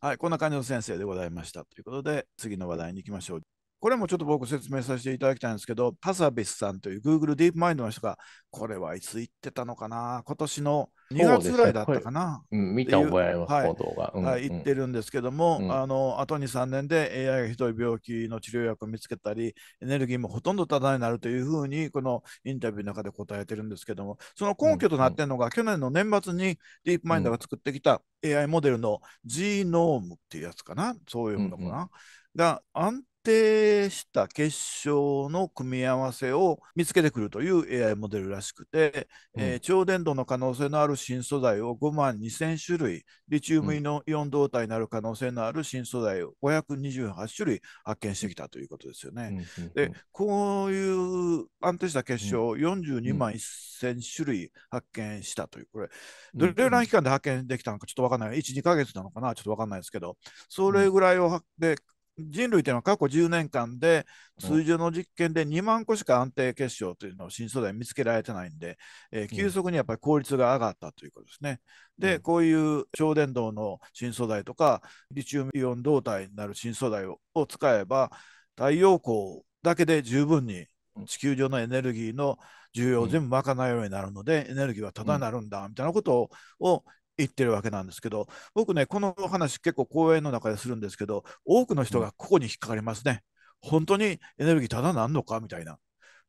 はい、こんな感じの先生でございました。ということで、次の話題に行きましょう。これもちょっと僕説明させていただきたいんですけど、パサビスさんという Google ディープマインドの人が、これはいつ行ってたのかな、今年の2月ぐらいだったかな。うね、うん、見た覚えあります、はい、行が、ううん、はい。言ってるんですけども、うん、あの、あと2、3年で AI がひどい病気の治療薬を見つけたり、エネルギーもほとんどただになるというふうに、このインタビューの中で答えてるんですけども、その根拠となってるのが、うんうん、去年の年末にディープマインドが作ってきた AI モデルの G ノームっていうやつかな、そういうものかな。うんうんが安定した結晶の組み合わせを見つけてくるという AI モデルらしくて、うん、えー、超伝導の可能性のある新素材を5万2000種類、リチウムイオン導体になる可能性のある新素材を528種類発見してきたということですよね。うん、で、こういう安定した結晶を42万1000種類発見したという、これ、どれぐらいの期間で発見できたのかちょっとわかんない、1、2か月なのかな、ちょっとわかんないですけど、それぐらいをで人類というのは過去10年間で通常の実験で2万個しか安定結晶というのを新素材見つけられてないんで、えー、急速にやっぱり効率が上がったということですね。で、こういう超電導の新素材とかリチウムイオン導体になる新素材を使えば太陽光だけで十分に地球上のエネルギーの需要を全部賄うようになるので、エネルギーはただなるんだみたいなことを言ってるわけなんですけど僕ねこの話結構講演の中でするんですけど多くの人がここに引っかかりますね。本当にエネルギーただなんのかみたいな。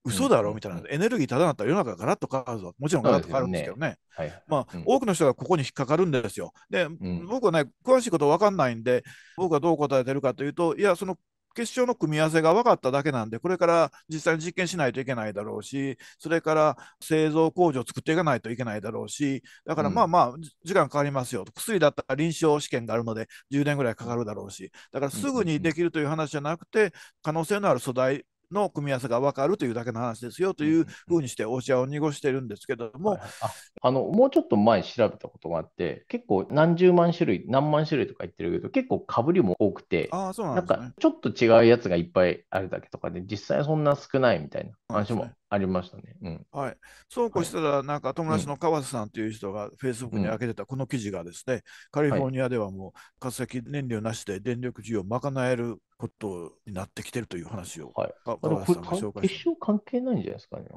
嘘だろみたいな、エネルギーただなったら世の中がらっと変わるぞ、もちろんガラッと変わるんですけどね、ねはい、まあ、うん、多くの人がここに引っかかるんですよ。で、うん、僕はね、詳しいこと分かんないんで、僕はどう答えてるかというと、いや、その結晶の組み合わせが分かっただけなんで、これから実際に実験しないといけないだろうし、それから製造工場を作っていかないといけないだろうし、だからまあまあ、時間かかりますよと、うん、薬だったら臨床試験があるので、10年ぐらいかかるだろうし、だからすぐにできるという話じゃなくて、可能性のある素材の組み合わせが分かるというだけの話ですよというふうにしてお茶を濁してるんですけども、はい、あのもうちょっと前調べたことがあって結構何十万種類何万種類とか言ってるけど結構かぶりも多くてあそうなん、ね,、かちょっと違うやつがいっぱいあるだけとかで実際そんな少ないみたいな話もありましたね。うん、はい。そうこうしたら、なんか友達の川瀬さんという人がフェイスブックに開けてたこの記事がですね、カリフォルニアではもう化石燃料なしで電力需要を賄えることになってきてるという話を、はい、川瀬さんが紹介して。一生関係ないんじゃないですかね。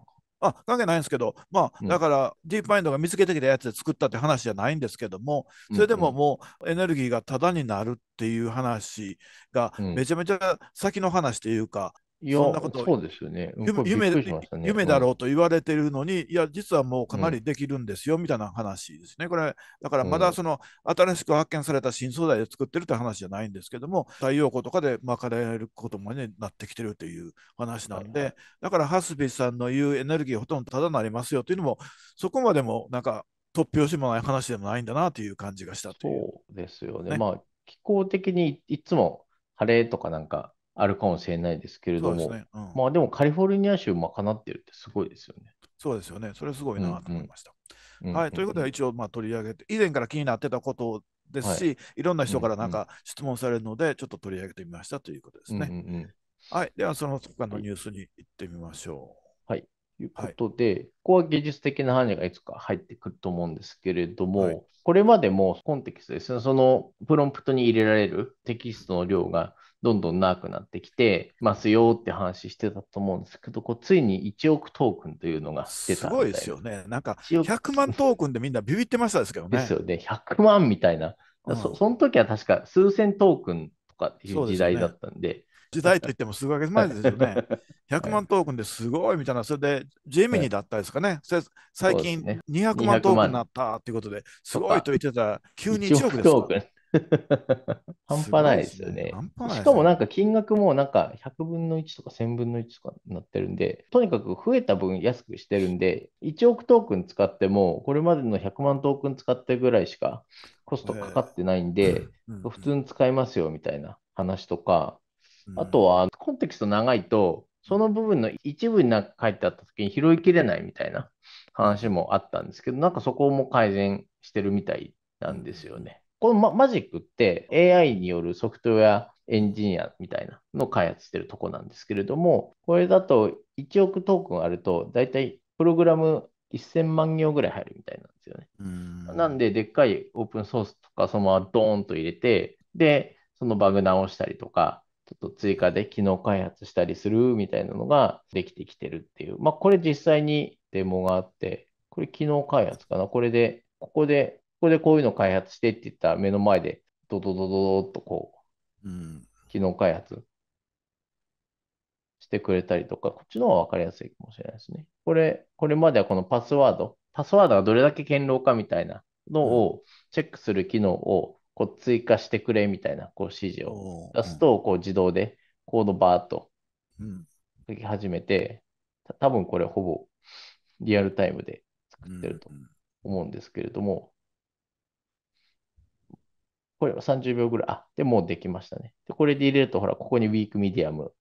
あ関係ないんですけど、まあ、だから、ディープマインドが見つけてきたやつで作ったって話じゃないんですけども、それでももうエネルギーがただになるっていう話が、めちゃめちゃ先の話というか、いそんなことそうですよね。うん、夢ね夢だろうと言われてるのに、いや、実はもうかなりできるんですよ、うん、みたいな話ですね。これ、だからまだその、新しく発見された新素材で作ってるって話じゃないんですけども、太陽光とかで巻かれることもね、なってきてるという話なんで、はい、だからハスビーさんの言うエネルギーほとんどただなりますよというのも、そこまでもなんか突拍子もない話でもないんだなという感じがしたという、そうですよね。まあ、気候的にいつも晴れとかなんか、あるかもしれないですけれども、ねうん、まあでもカリフォルニア州賄ってるってすごいですよね。そうですよね。それすごいなと思いました。うんうん、はい、ということで一応まあ取り上げて、以前から気になってたことですし、はい、いろんな人からなんか質問されるので、ちょっと取り上げてみましたということですね。うんうんうんはい、ではその他のニュースに行ってみましょう。はい、ということで、はい、ここは技術的な範がいつか入ってくると思うんですけれども、はい、これまでもコンテキストですね、そのプロンプトに入れられるテキストの量がどんどんなくなってきてますよって話してたと思うんですけど、こうついに1億トークンというのが出たすごいですよね。なんか100万トークンでみんなビビってましたですけどね。ですよね。100万みたいな。うん、そその時は確か数千トークンとかっていう時代だったんで。時代といっても数ヶ月前ですよね。100 *laughs* 万トークンですごいみたいな、それでジェミニだったですかね、はい、最近200万トークンになったということで、すごいと言ってた、*laughs* 急に1億ですか。*laughs* 半端ないですよね。ねしかもなんか金額もなんか100分の1とか1000分の1とかになってるんで、とにかく増えた分安くしてるんで、1億トークン使っても、これまでの100万トークン使ってぐらいしかコストかかってないんで、普通に使えますよみたいな話とか、あとはコンテキスト長いと、その部分の一部になんか書いてあった時に拾いきれないみたいな話もあったんですけど、なんかそこも改善してるみたいなんですよね。このマジックって AI によるソフトウェアエンジニアみたいなのを開発してるとこなんですけれども、これだと1億トークンあると、だいたいプログラム1000万行ぐらい入るみたいなんですよね。んなんで、でっかいオープンソースとか、そのままドーンと入れて、で、そのバグ直したりとか、ちょっと追加で機能開発したりするみたいなのができてきてるっていう。まあ、これ実際にデモがあって、これ機能開発かな。これで、ここでこでこういうの開発してって言ったら目の前でドドドドドッとこう、うん、機能開発してくれたりとか、こっちの方がわかりやすいかもしれないですね。これ、これまではこのパスワード、パスワードがどれだけ堅牢かみたいなのをチェックする機能をこう追加してくれみたいなこう指示を出すと、こう自動でコードバーっと書き始めて、多分これほぼリアルタイムで作ってると思うんですけれども、これ30秒ぐらい。あ、で、もうできましたね。で、これで入れると、ほら、ここにウィークミディアム。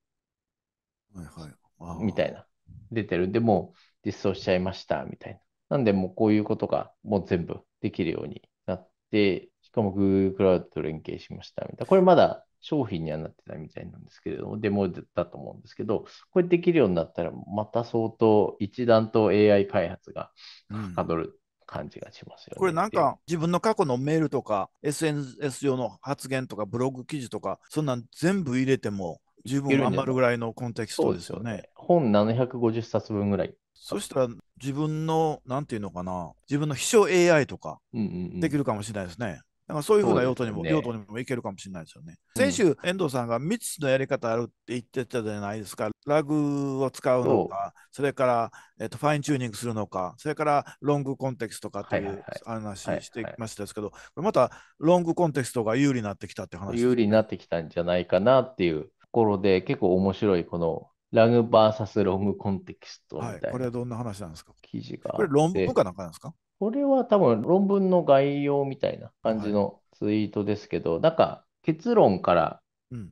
はいはい。みたいな。出てるんで、もう実装しちゃいました、みたいな。なんで、もうこういうことが、もう全部できるようになって、しかも Google クラウドと連携しました、みたいな。これまだ商品にはなってないみたいなんですけれども、デモだと思うんですけど、これできるようになったら、また相当一段と AI 開発がはかどる感じがしますよ、ね、これなんか自分の過去のメールとか SNS 上の発言とかブログ記事とかそんなん全部入れても十分余るぐらいのコンテキストですよね。よね本750冊分ぐらい。そしたら自分のなんていうのかな自分の秘書 AI とかできるかもしれないですね。うんうんうんなんかそういうふうな用途にも、ね、用途にもいけるかもしれないですよね。先週、うん、遠藤さんが3つのやり方あるって言ってたじゃないですか。ラグを使うのか、それから、えっと、ファインチューニングするのか、それからロングコンテクストかっていう話してきましたですけど、またロングコンテクストが有利になってきたって話、ね、有利になってきたんじゃないかなっていうところで、結構面白いこのラグ VS ロングコンテキストみたいな、はい。これはどんな話なんですか記事が。これ論文かなんかなんですかこれは多分論文の概要みたいな感じのツイートですけど、はい、なんか結論から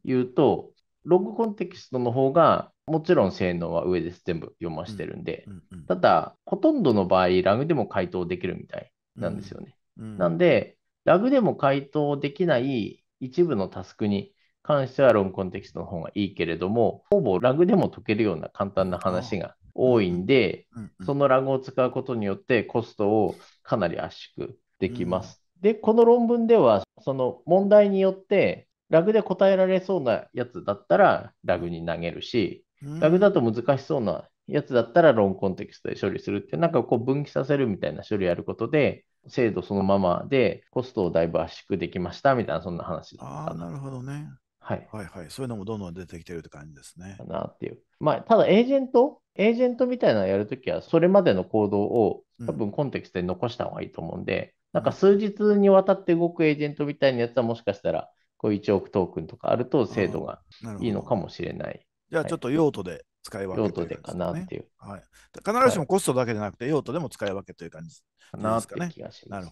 言うと、うん、ログコンテキストの方がもちろん性能は上です。全部読ましてるんで、うんうんうん、ただ、ほとんどの場合、ラグでも回答できるみたいなんですよね。うんうん、なんで、ラグでも回答できない一部のタスクに関してはログコンテキストの方がいいけれども、ほぼラグでも解けるような簡単な話が多いんで、うんうん、そのラグを使うことによってコストをかなり圧縮できます。うん、で、この論文では、その問題によって、ラグで答えられそうなやつだったらラグに投げるし、ラグだと難しそうなやつだったらロンコンテキストで処理するって、なんかこう分岐させるみたいな処理をやることで、精度そのままでコストをだいぶ圧縮できましたみたいな、そんな話だった。ああ、なるほどね。はい。はいはい。そういうのもどんどん出てきてるって感じですね。かなっていう。まあ、ただエージェント、エージェントみたいなのやるときは、それまでの行動を多分コンテクストに残した方がいいと思うんで、うん、なんか数日にわたって動くエージェントみたいなやつはもしかしたら、こう1億トークンとかあると精度がいいのかもしれない。じゃあちょっと用途で使い分け、ね、用途でかなっていう。はい、必ずしもコストだけじゃなくて、用途でも使い分けという感じですかね。なって気がします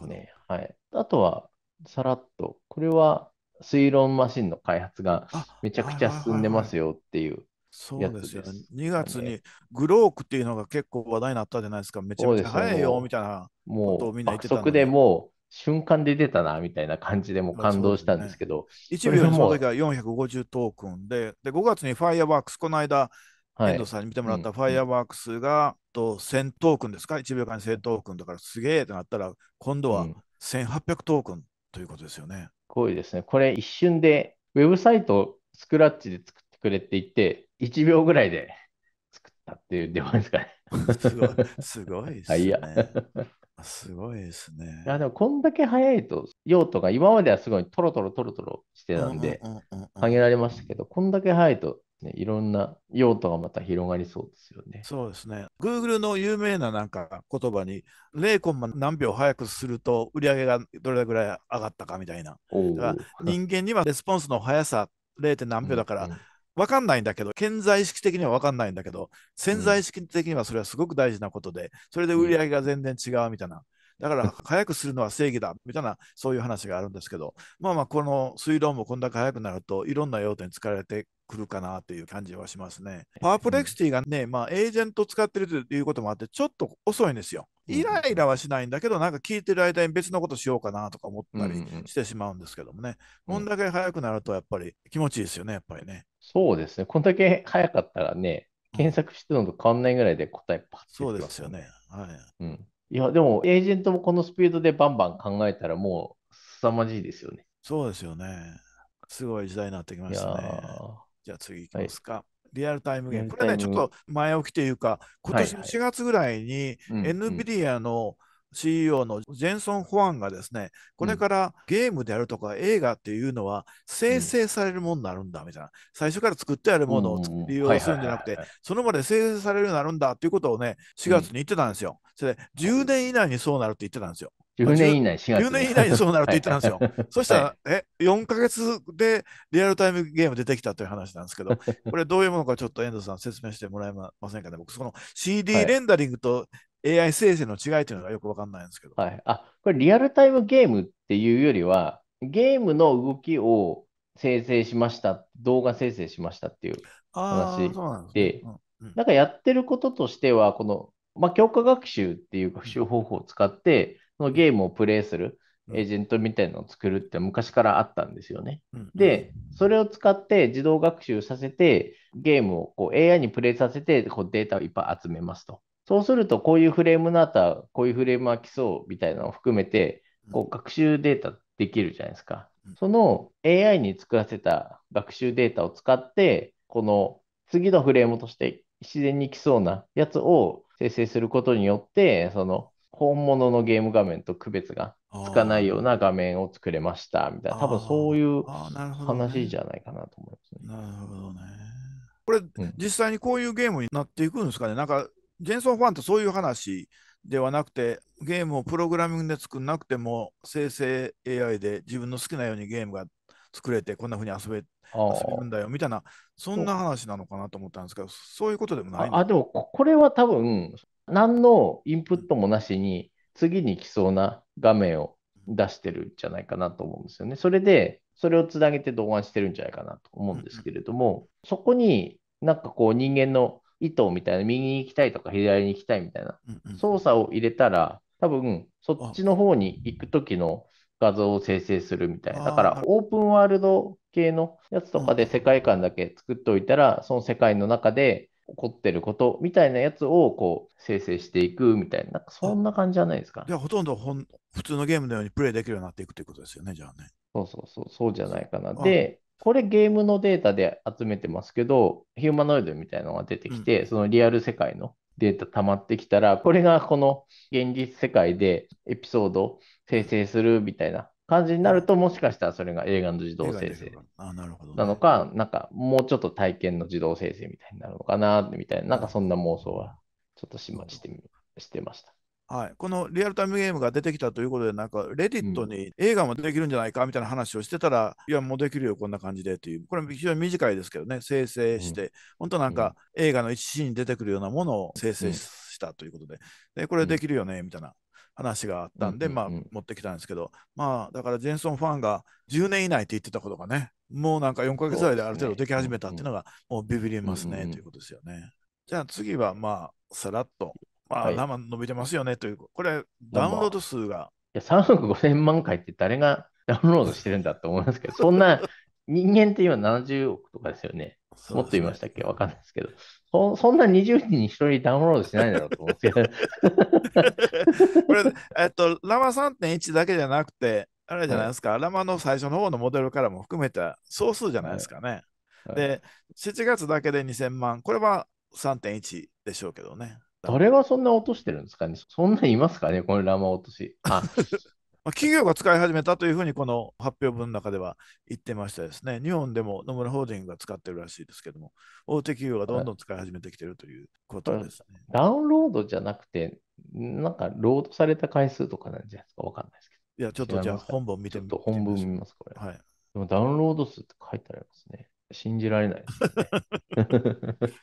はい、あとは、さらっと、これは推論マシンの開発がめちゃくちゃ進んでますよっていう。そうですよ、ね、2月にグロークっていうのが結構話題になったじゃないですか、めちゃくちゃ早いよみたいなことをみんな言ってたので。でも瞬間で出たなみたいな感じでも感動したんですけど、1秒の時は450トークンでで、5月にファイアワークス、この間、はい、遠藤さんに見てもらったファイアワークスが、うん、と1000トークンですか、1秒間に1000トークンだからすげえってなったら、今度は1800トークンということですよね。ごいですね。これ一瞬で、ウェブサイトをスクラッチで作ってくれって言って、1秒ぐらいで作ったっていうデ番ですかね。すごいで *laughs* すね。いや。すごいですね。いやでもこんだけ早いと用途が今まではすごいトロトロトロトロしてたんで限られましたけど、こんだけ早いとね、いろんな用途がまた広がりそうですよね。そうですね。Google の有名ななんか言葉に0コンマ何秒早くすると売り上げがどれぐらい上がったかみたいな。だから人間にはレスポンスの速さ 0. 何秒だから、分かんないんだけど、顕在意識的には分かんないんだけど、潜在意識的にはそれはすごく大事なことで、それで売り上げが全然違うみたいな。だから、*laughs* 早くするのは正義だみたいな、そういう話があるんですけど、まあまあ、この水道もこんだけ早くなると、いろんな用途に使われて来るかなという感じはしますね。パワープレクシティがね、まあ、エージェント使ってるということもあって、ちょっと遅いんですよ。イライラはしないんだけど、なんか聞いてる間に別のことしようかなとか思ったりしてしまうんですけどもね、こんだけ早くなると、やっぱり気持ちいいですよね、やっぱりね。そうですね、こんだけ早かったらね、検索してるのと変わんないぐらいで答えパッと、ね、そうですよね。はい。うん。いや、でも、エージェントもこのスピードでバンバン考えたら、もう、凄まじいですよね。そうですよね。すごい時代になってきましたね。じゃあ次いきますか。リアルタイムゲーム。これね、ちょっと前置きというか、今年の4月ぐらいに NVIDIA の CEO のジェンソン・ホアンがですね、これからゲームであるとか映画っていうのは生成されるものになるんだみたいな、最初から作ってあるものを利用するんじゃなくて、その場で生成されるようになるんだっていうことをね、4月に言ってたんですよ。それで10年以内にそうなるって言ってたんですよ。10年以内、4月。10年以内にそうなると言ってたんですよ。はい、そしたら、はい、え、4か月でリアルタイムゲーム出てきたという話なんですけど、*laughs* これどういうものかちょっと遠藤さん説明してもらえませんかね。僕、その CD レンダリングと AI 生成の違いというのがよくわかんないんですけど。はい。あ、これリアルタイムゲームっていうよりは、ゲームの動きを生成しました、動画生成しましたっていう話で、なんでねうんなんかやってることとしては、この、まあ、強化学習っていう学習方法を使って、そのゲームをプレイするエージェントみたいなのを作るって昔からあったんですよね。うん、で、それを使って自動学習させて、ゲームをこう AI にプレイさせてこうデータをいっぱい集めますと。そうすると、こういうフレームの後は、こういうフレームは来そうみたいなのを含めて、こう学習データできるじゃないですか。その AI に作らせた学習データを使って、この次のフレームとして自然に来そうなやつを生成することによって、その本物のゲーム画面と区別がつかないような画面を作れましたみたいな、多分そういう話じゃないかなと思いますね。なるほどね。これ、うん、実際にこういうゲームになっていくんですかねなんか、幻想ファンってそういう話ではなくて、ゲームをプログラミングで作んなくても、生成 AI で自分の好きなようにゲームが作れて、こんなふうに遊べ遊べるんだよみたいな、そんな話なのかなと思ったんですけど、そういうことでもないあでも、これは多分、何のインプットもなしに次に来そうな画面を出してるんじゃないかなと思うんですよね。それで、それをつなげて動画してるんじゃないかなと思うんですけれども、そこになんかこう人間の意図みたいな、右に行きたいとか左に行きたいみたいな操作を入れたら、多分そっちの方に行く時の画像を生成するみたいな。だからオープンワールド系のやつとかで世界観だけ作っておいたら、その世界の中で起こってることみたいなやつをこう生成していくみたいな、そんな感じじゃないですか。じゃあほとんどほん普通のゲームのようにプレイできるようになっていくということですよね、じゃあね。そうそうそう、そうじゃないかな。で、これゲームのデータで集めてますけど、ヒューマノイドみたいなのが出てきて、うん、そのリアル世界のデータ溜まってきたら、これがこの現実世界でエピソード生成するみたいな感じになると、もしかしたらそれが映画の自動生成あなるほど、ね、なのか、なんかもうちょっと体験の自動生成みたいになるのかな、みたいな、なんかそんな妄想はちょっとしましてしてました。はい、このリアルタイムゲームが出てきたということで、なんか、レディットに映画もできるんじゃないかみたいな話をしてたら、うん、いや、もうできるよ、こんな感じでという、これ、非常に短いですけどね、生成して、うん、本当なんか、映画の一シーンに出てくるようなものを生成したということで、でこれできるよね、みたいな話があったんで、まあ、持ってきたんですけど、まあ、だからジェンソンファンが10年以内って言ってたことがね、もうなんか4か月ぐらいである程度でき始めたっていうのが、もうビビりますね、ということですよね。じゃあ次は、まあ、さらっと、まあ、生伸びてますよねという、これ、ダウンロード数が。いや、3億5000万回って誰がダウンロードしてるんだと思いますけど、そんな *laughs* 人間って今70億とかですよね。もっと言いましたっけわかんないですけどそ。そんな20人に1人ダウンロードしないだろうと思って *laughs* これ、えっと、ラマ3.1だけじゃなくて、あれじゃないですか、はい、ラマの最初の方のモデルからも含めた総数じゃないですかね。はいはい、で、7月だけで2000万、これは3.1でしょうけどね。誰がそんな落としてるんですかねそんないますかねこのラマ落とし。あまあ、企業が使い始めたというふうにこの発表文の中では言ってましたですね、日本でも野村ホールディングが使ってるらしいですけども、大手企業がどんどん使い始めてきてるということですね。ダウンロードじゃなくて、なんかロードされた回数とかなんじゃないですか、わかんないですけど。いや、ちょっとじゃあ本文見てみと本文見ます、これ。はい。でもダウンロード数って書いてありますね。信じられない、ね。*laughs*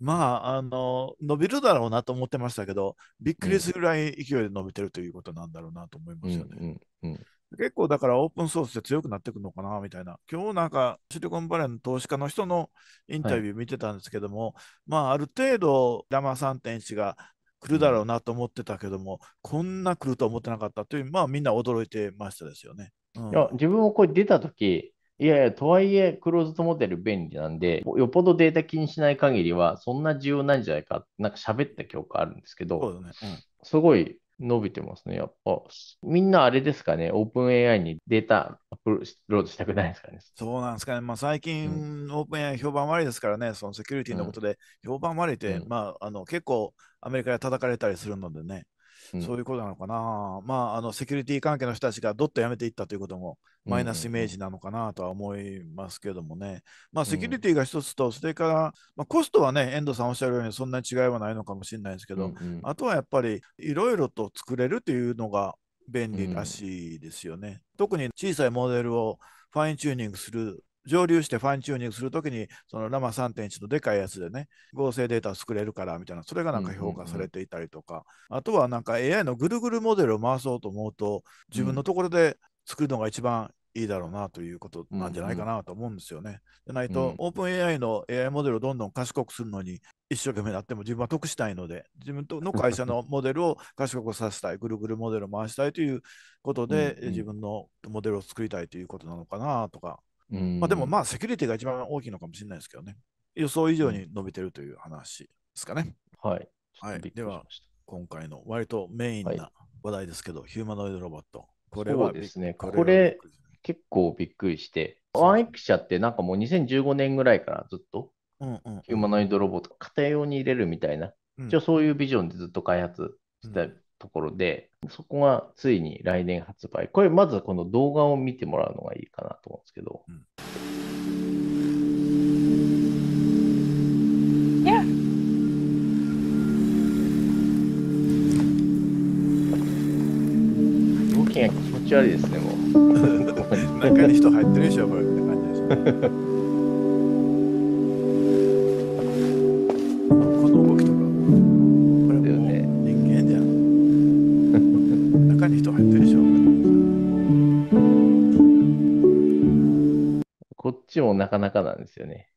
まあ、あの、伸びるだろうなと思ってましたけど、びっくりするぐらい勢いで伸びてるということなんだろうなと思いますよね。結構だからオープンソースで強くなってくるのかなみたいな。今日なんかシリコンバレーの投資家の人のインタビュー見てたんですけども、はい、まあある程度ラマ3.1が来るだろうなと思ってたけども、うん、こんな来ると思ってなかったという、まあみんな驚いてましたですよね。うん、いや自分もこれ出た時いやいや、とはいえ、クローズドモデル便利なんで、よっぽどデータ気にしない限りは、そんな重要なんじゃないか、なんか喋った記憶あるんですけど、そうだねうん、すごい伸びてますね、やっぱ。みんなあれですかね、オープン AI にデータアップロードしたくないですかね。そうなんですかね、まあ、最近、うん、オープン AI 評判悪いですからね、そのセキュリティのことで、評判悪いって、うん、まあ、あの結構アメリカで叩かれたりするのでね。そういうことなのかな、まあ、あのセキュリティ関係の人たちがどっと辞めていったということも、マイナスイメージなのかなとは思いますけどもね、まあ、セキュリティが一つと、それから、まあ、コストはね、遠藤さんおっしゃるように、そんなに違いはないのかもしれないですけど、うんうん、あとはやっぱり、いろいろと作れるというのが便利らしいですよね。特に小さいモデルをファインチューニングする蒸留してファインチューニングするときに、そのラマ3.1のでかいやつでね、合成データを作れるからみたいな、それがなんか評価されていたりとか、あとはなんか AI のぐるぐるモデルを回そうと思うと、自分のところで作るのが一番いいだろうなということなんじゃないかなと思うんですよね。でないと、オープン AI の AI モデルをどんどん賢くするのに、一生懸命なっても自分は得したいので、自分の会社のモデルを賢くさせたい、ぐるぐるモデルを回したいということで、自分のモデルを作りたいということなのかなとかまあ、でもまあセキュリティが一番大きいのかもしれないですけどね。予想以上に伸びてるという話ですかね。はい。はい、では、今回の割とメインな話題ですけど、はい、ヒューマノイドロボット。これはですね、これ結構びっくりして、ワンエクシャってなんかもう2015年ぐらいからずっと、うんヒューマノイドロボット家庭用に入れるみたいな、一、応、そういうビジョンでずっと開発してところで、そこがついに来年発売。これ、まずこの動画を見てもらうのがいいかなと思うんですけど。うん動きが気持ち悪いですね、もう。*laughs* *laughs* 中に人入ってるでしょ、これって感じです。*laughs* ちもなかなかなんですよね。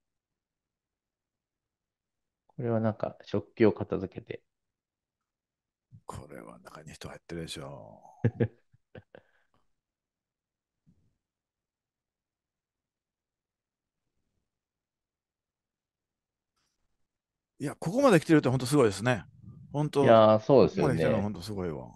これはなんか、食器を片付けて。これは中に人入ってるでしょう。*laughs* いや、ここまで来てるって本当すごいですね。本当。いや、そうですよね。ここまで本当すごいわ。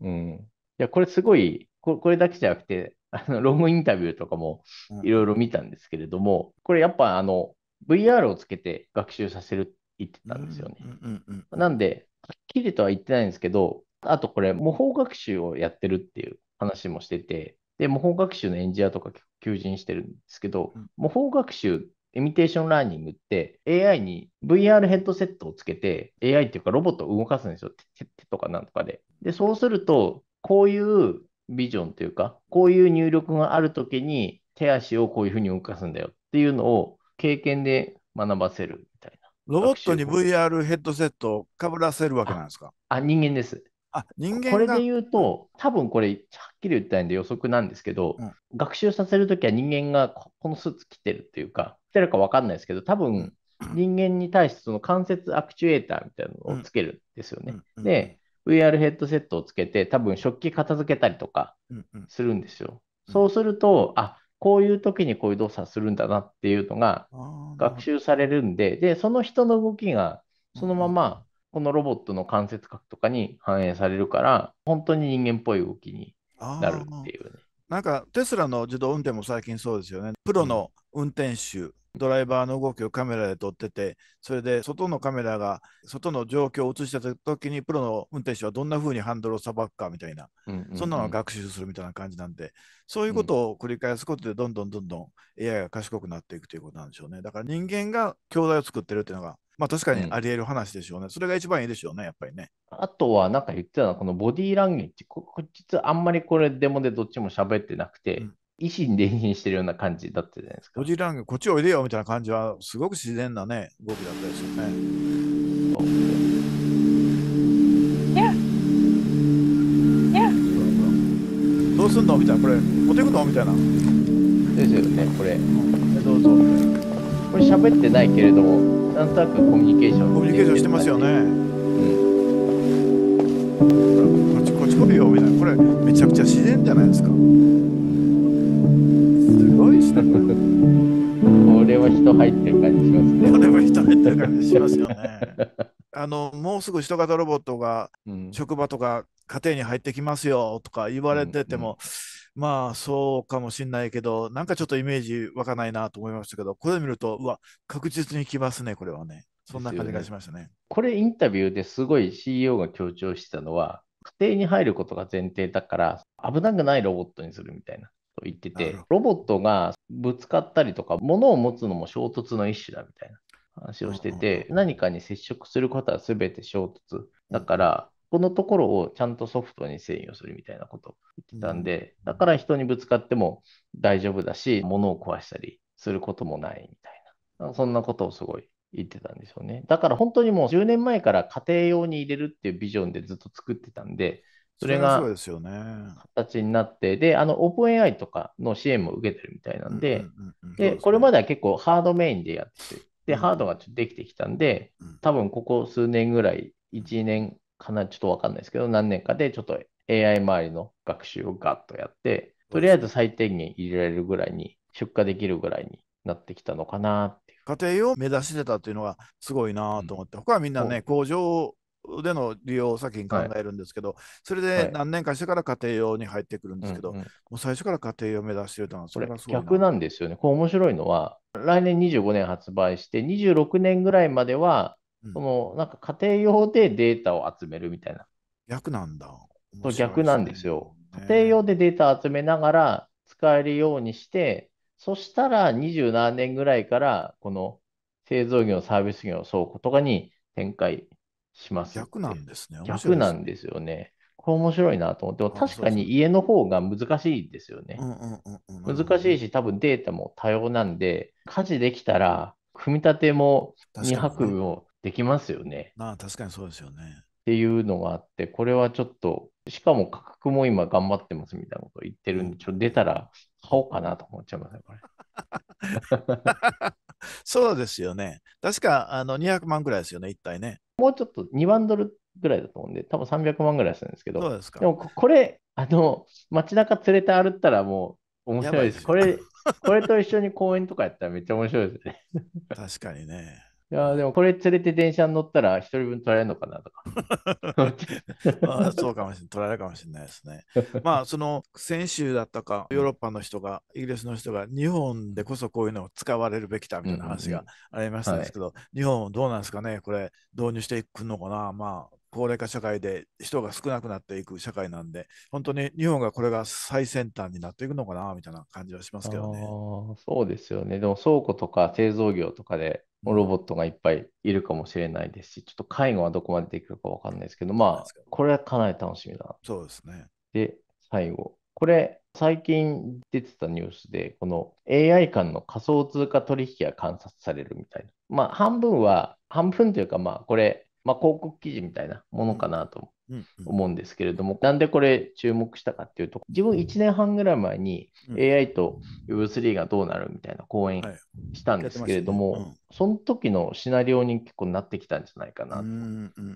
うん。いや、これすごい、ここれだけじゃなくて、あのロングインタビューとかもいろいろ見たんですけれども、これやっぱあの VR をつけて学習させるって言ってたんですよね。なんで、はっきりとは言ってないんですけど、あとこれ模倣学習をやってるっていう話もしてて、で、模倣学習のエンジニアとか求人してるんですけど、うん、模倣学習、エミテーションラーニングって AI に VR ヘッドセットをつけて AI っていうかロボットを動かすんですよ。手とかなんとかで。で、そうすると、こういうビジョンというか、こういう入力があるときに手足をこういうふうに動かすんだよっていうのを経験で学ばせるみたいな。ロボットに VR ヘッドセットをかぶらせるわけなんですかあ人間です。あ人間これで言うと、多分これ、はっきり言ったんで予測なんですけど、うん、学習させるときは人間がこのスーツ着てるっていうか、着てるか分かんないですけど、多分人間に対してその関節アクチュエーターみたいなのをつけるんですよね。うんうん、で、VR ヘッドセットをつけて、多分食器片付けたりとかするんですよ。うんうん、そうすると、あこういう時にこういう動作するんだなっていうのが学習されるんで、で、その人の動きがそのままこのロボットの関節角とかに反映されるから、本当に人間っぽい動きになるっていうね。なんかテスラの自動運転も最近そうですよね。プロの運転手ドライバーの動きをカメラで撮ってて、それで外のカメラが、外の状況を映した時に、プロの運転手はどんな風にハンドルをさばくかみたいな、そんなのを学習するみたいな感じなんで、そういうことを繰り返すことで、どんどんどんどん AI が賢くなっていくということなんでしょうね。だから人間が教材を作ってるっていうのが、まあ確かにあり得る話でしょうね、うん。それが一番いいでしょうね、やっぱりね。あとは、なんか言ってたのは、このボディーランゲージ、こ実はあんまりこれ、デモでどっちも喋ってなくて、うん維新伝心してるような感じだったじゃないですか。おじらんがこっちおいでよみたいな感じは、すごく自然なね、動きだったですよね。どうすんのみたいな、これ、持ってくのみたいな。ですよね、これ。どうぞ。これ喋ってないけれども、なんとなくコミュニケーション。コミュニケーションしてますよね。うん。こっちこっち来いよみたいな、これ、めちゃくちゃ自然じゃないですか。これは人入ってる感じしますね。これは人入ってる感じしますよね。あのもうすぐ人型ロボットが職場とか家庭に入ってきますよとか言われてても、うんうん、まあそうかもしんないけどなんかちょっとイメージ湧かないなと思いましたけどこれ見るとうわ確実に来ますねこれはねそんな感じがしましたね、ね、これインタビューですごい CEO が強調してたのは家庭に入ることが前提だから危なくないロボットにするみたいなと言ってて、ロボットがぶつかったりとか、物を持つのも衝突の一種だみたいな話をしてて、何かに接触することは全て衝突。だから、このところをちゃんとソフトに制御するみたいなことを言ってたんで、だから人にぶつかっても大丈夫だし、物を壊したりすることもないみたいな、そんなことをすごい言ってたんですよね。だから本当にもう10年前から家庭用に入れるっていうビジョンでずっと作ってたんで、それが形になって、で、あの、オープン AI とかの支援も受けてるみたいなんで、で、これまでは結構ハードメインでやってて、で、ハードがちょっとできてきたんで、多分ここ数年ぐらい、1年かな、ちょっとわかんないですけど、何年かでちょっと AI 周りの学習をガッとやって、とりあえず最低限入れられるぐらいに、出荷できるぐらいになってきたのかなっていう。家庭を目指してたっていうのがすごいなと思って、他はみんなね、工場での利用を先に考えるんですけど、はい、それで何年かしてから家庭用に入ってくるんですけど、はいもう最初から家庭用を目指してるというのは、それがすごい逆なんですよね。こう面白いのは、来年25年発売して、26年ぐらいまでは、うん、のなんか家庭用でデータを集めるみたいな。逆なんだ。ね、逆なんですよ。家庭用でデータ集めながら使えるようにして、そしたら27年ぐらいから、この製造業、サービス業、倉庫とかに展開します。逆なんですね。逆なんですよね。これ面白いなと思っても、確かに家の方が難しいですよね。難しいし、多分データも多様なんで、家事できたら、組み立ても2泊もできますよね。ああ、確かにそうですよね。っていうのがあって、これはちょっと、しかも価格も今頑張ってますみたいなこと言ってるんで、ちょっと出たら買おうかなと思っちゃいますね、これ。*laughs* そうですよね。確かあの200万ぐらいですよね、一体ね。もうちょっと2万ドルぐらいだと思うんで、多分300万ぐらいするんですけど、そうですかでもこれ、あの街中連れて歩ったらもう面白いです。ですこれ、これと一緒に公園とかやったらめっちゃ面白いですね。*laughs* 確かにね。いやでもこれ連れて電車に乗ったら一人分取られるのかなとか。*laughs* まあ、そうかもしれない。取られるかもしれないですね。まあその先週だったかヨーロッパの人がイギリスの人が日本でこそこういうのを使われるべきだみたいな話がありましたすけど、日本は日本どうなんですかねこれ導入していくのかなまあ高齢化社会で人が少なくなっていく社会なんで、本当に日本がこれが最先端になっていくのかなみたいな感じはしますけどね。そうですよね。でも倉庫とか製造業とかでロボットがいっぱいいるかもしれないですし、ちょっと介護はどこまでできるかわかんないですけど、まあ、これはかなり楽しみだな。そうですね。で、最後。これ、最近出てたニュースで、この AI 間の仮想通貨取引が観察されるみたいな。まあ、半分は、半分というか、まあ、これ、まあ、広告記事みたいなものかなと思うんですけれども、うんうん、なんでこれ注目したかっていうと、自分1年半ぐらい前に AI と Web3 がどうなるみたいな講演したんですけれども、はいねうん、その時のシナリオに結構なってきたんじゃないかなと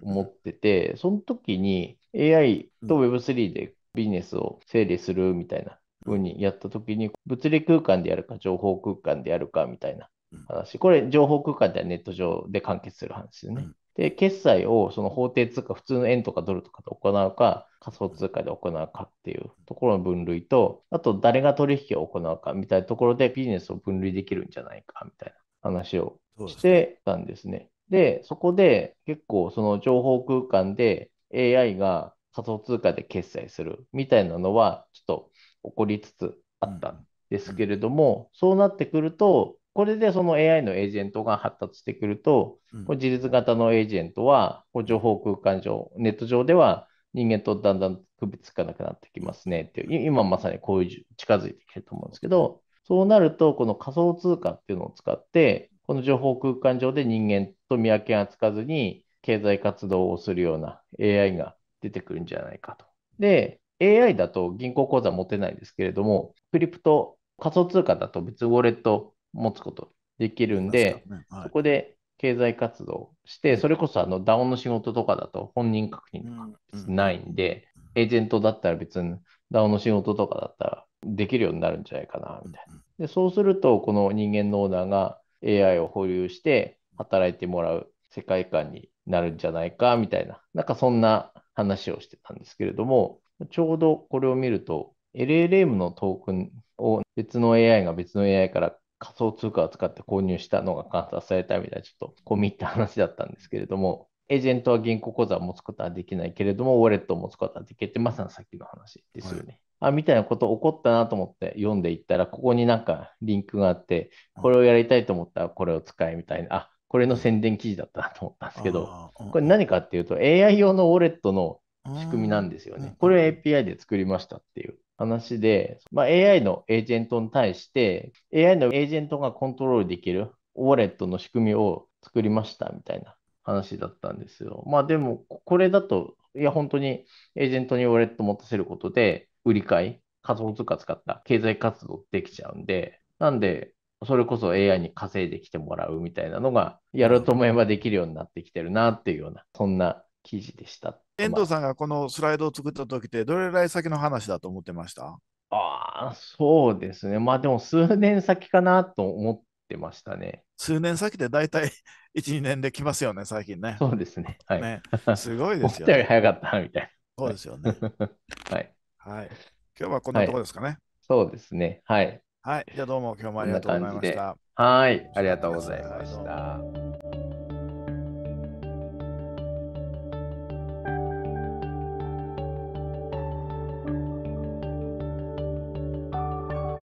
思ってて、その時に AI と Web3 でビジネスを整理するみたいな風にやった時に、物理空間でやるか情報空間でやるかみたいな話、これ情報空間ではネット上で完結する話ですよね。で、決済をその法定通貨、普通の円とかドルとかで行うか、仮想通貨で行うかっていうところの分類と、あと誰が取引を行うかみたいなところでビジネスを分類できるんじゃないかみたいな話をしてたんですね。ですねで、そこで結構その情報空間で AI が仮想通貨で決済するみたいなのはちょっと起こりつつあったんですけれども、うんうん、そうなってくると、これでその AI のエージェントが発達してくると、自立型のエージェントは、情報空間上、ネット上では人間とだんだん区別つかなくなってきますねっていう、今まさにこういう近づいてきてると思うんですけど、そうなると、この仮想通貨っていうのを使って、この情報空間上で人間と見分けがつかずに、経済活動をするような AI が出てくるんじゃないかと。で、AI だと銀行口座持てないですけれども、クリプト、仮想通貨だと別ウォレット持つことできるんで、ねはい、そこで経済活動して、それこそあのダウンの仕事とかだと本人確認とかないんで、うんうん、エージェントだったら別にダウンの仕事とかだったらできるようになるんじゃないかな、みたいな。で、そうすると、この人間のオーナーが AI を保有して働いてもらう世界観になるんじゃないか、みたいな。なんかそんな話をしてたんですけれども、ちょうどこれを見ると、LLM のトークンを別の AI が別の AI から仮想通貨を使って購入したのが観察されたみたいな、ちょっと込み入った話だったんですけれども、エージェントは銀行口座を持つことはできないけれども、ウォレットを持つことはできるって、まさにさっきの話ですよね。はい、あみたいなこと起こったなと思って読んでいったら、ここになんかリンクがあって、これをやりたいと思ったらこれを使えみたいな、あこれの宣伝記事だったなと思ったんですけど、これ何かっていうと、AI 用のウォレットの仕組みなんですよね。これを API で作りましたっていう話で、まあ、AI のエージェントに対して、AI のエージェントがコントロールできるウォレットの仕組みを作りましたみたいな話だったんですよ。まあでも、これだと、いや、本当にエージェントにウォレット持たせることで、売り買い、仮想通貨使った経済活動できちゃうんで、なんで、それこそ AI に稼いできてもらうみたいなのが、やると思えばできるようになってきてるなっていうような、そんな記事でした。遠藤さんがこのスライドを作った時って、どれぐらい先の話だと思ってましたああ、そうですね。まあでも数年先かなと思ってましたね。数年先で大体1、*laughs* 2年で来ますよね、最近ね。そうですね。はい。ね、すごいですよ、ね。より早かったみたいな。そうですよね。はい。はい。今日はこんなとこですかね、はい。そうですね。はい。はい。じゃあどうも今日もありがとうございました。はい。ありがとうございました。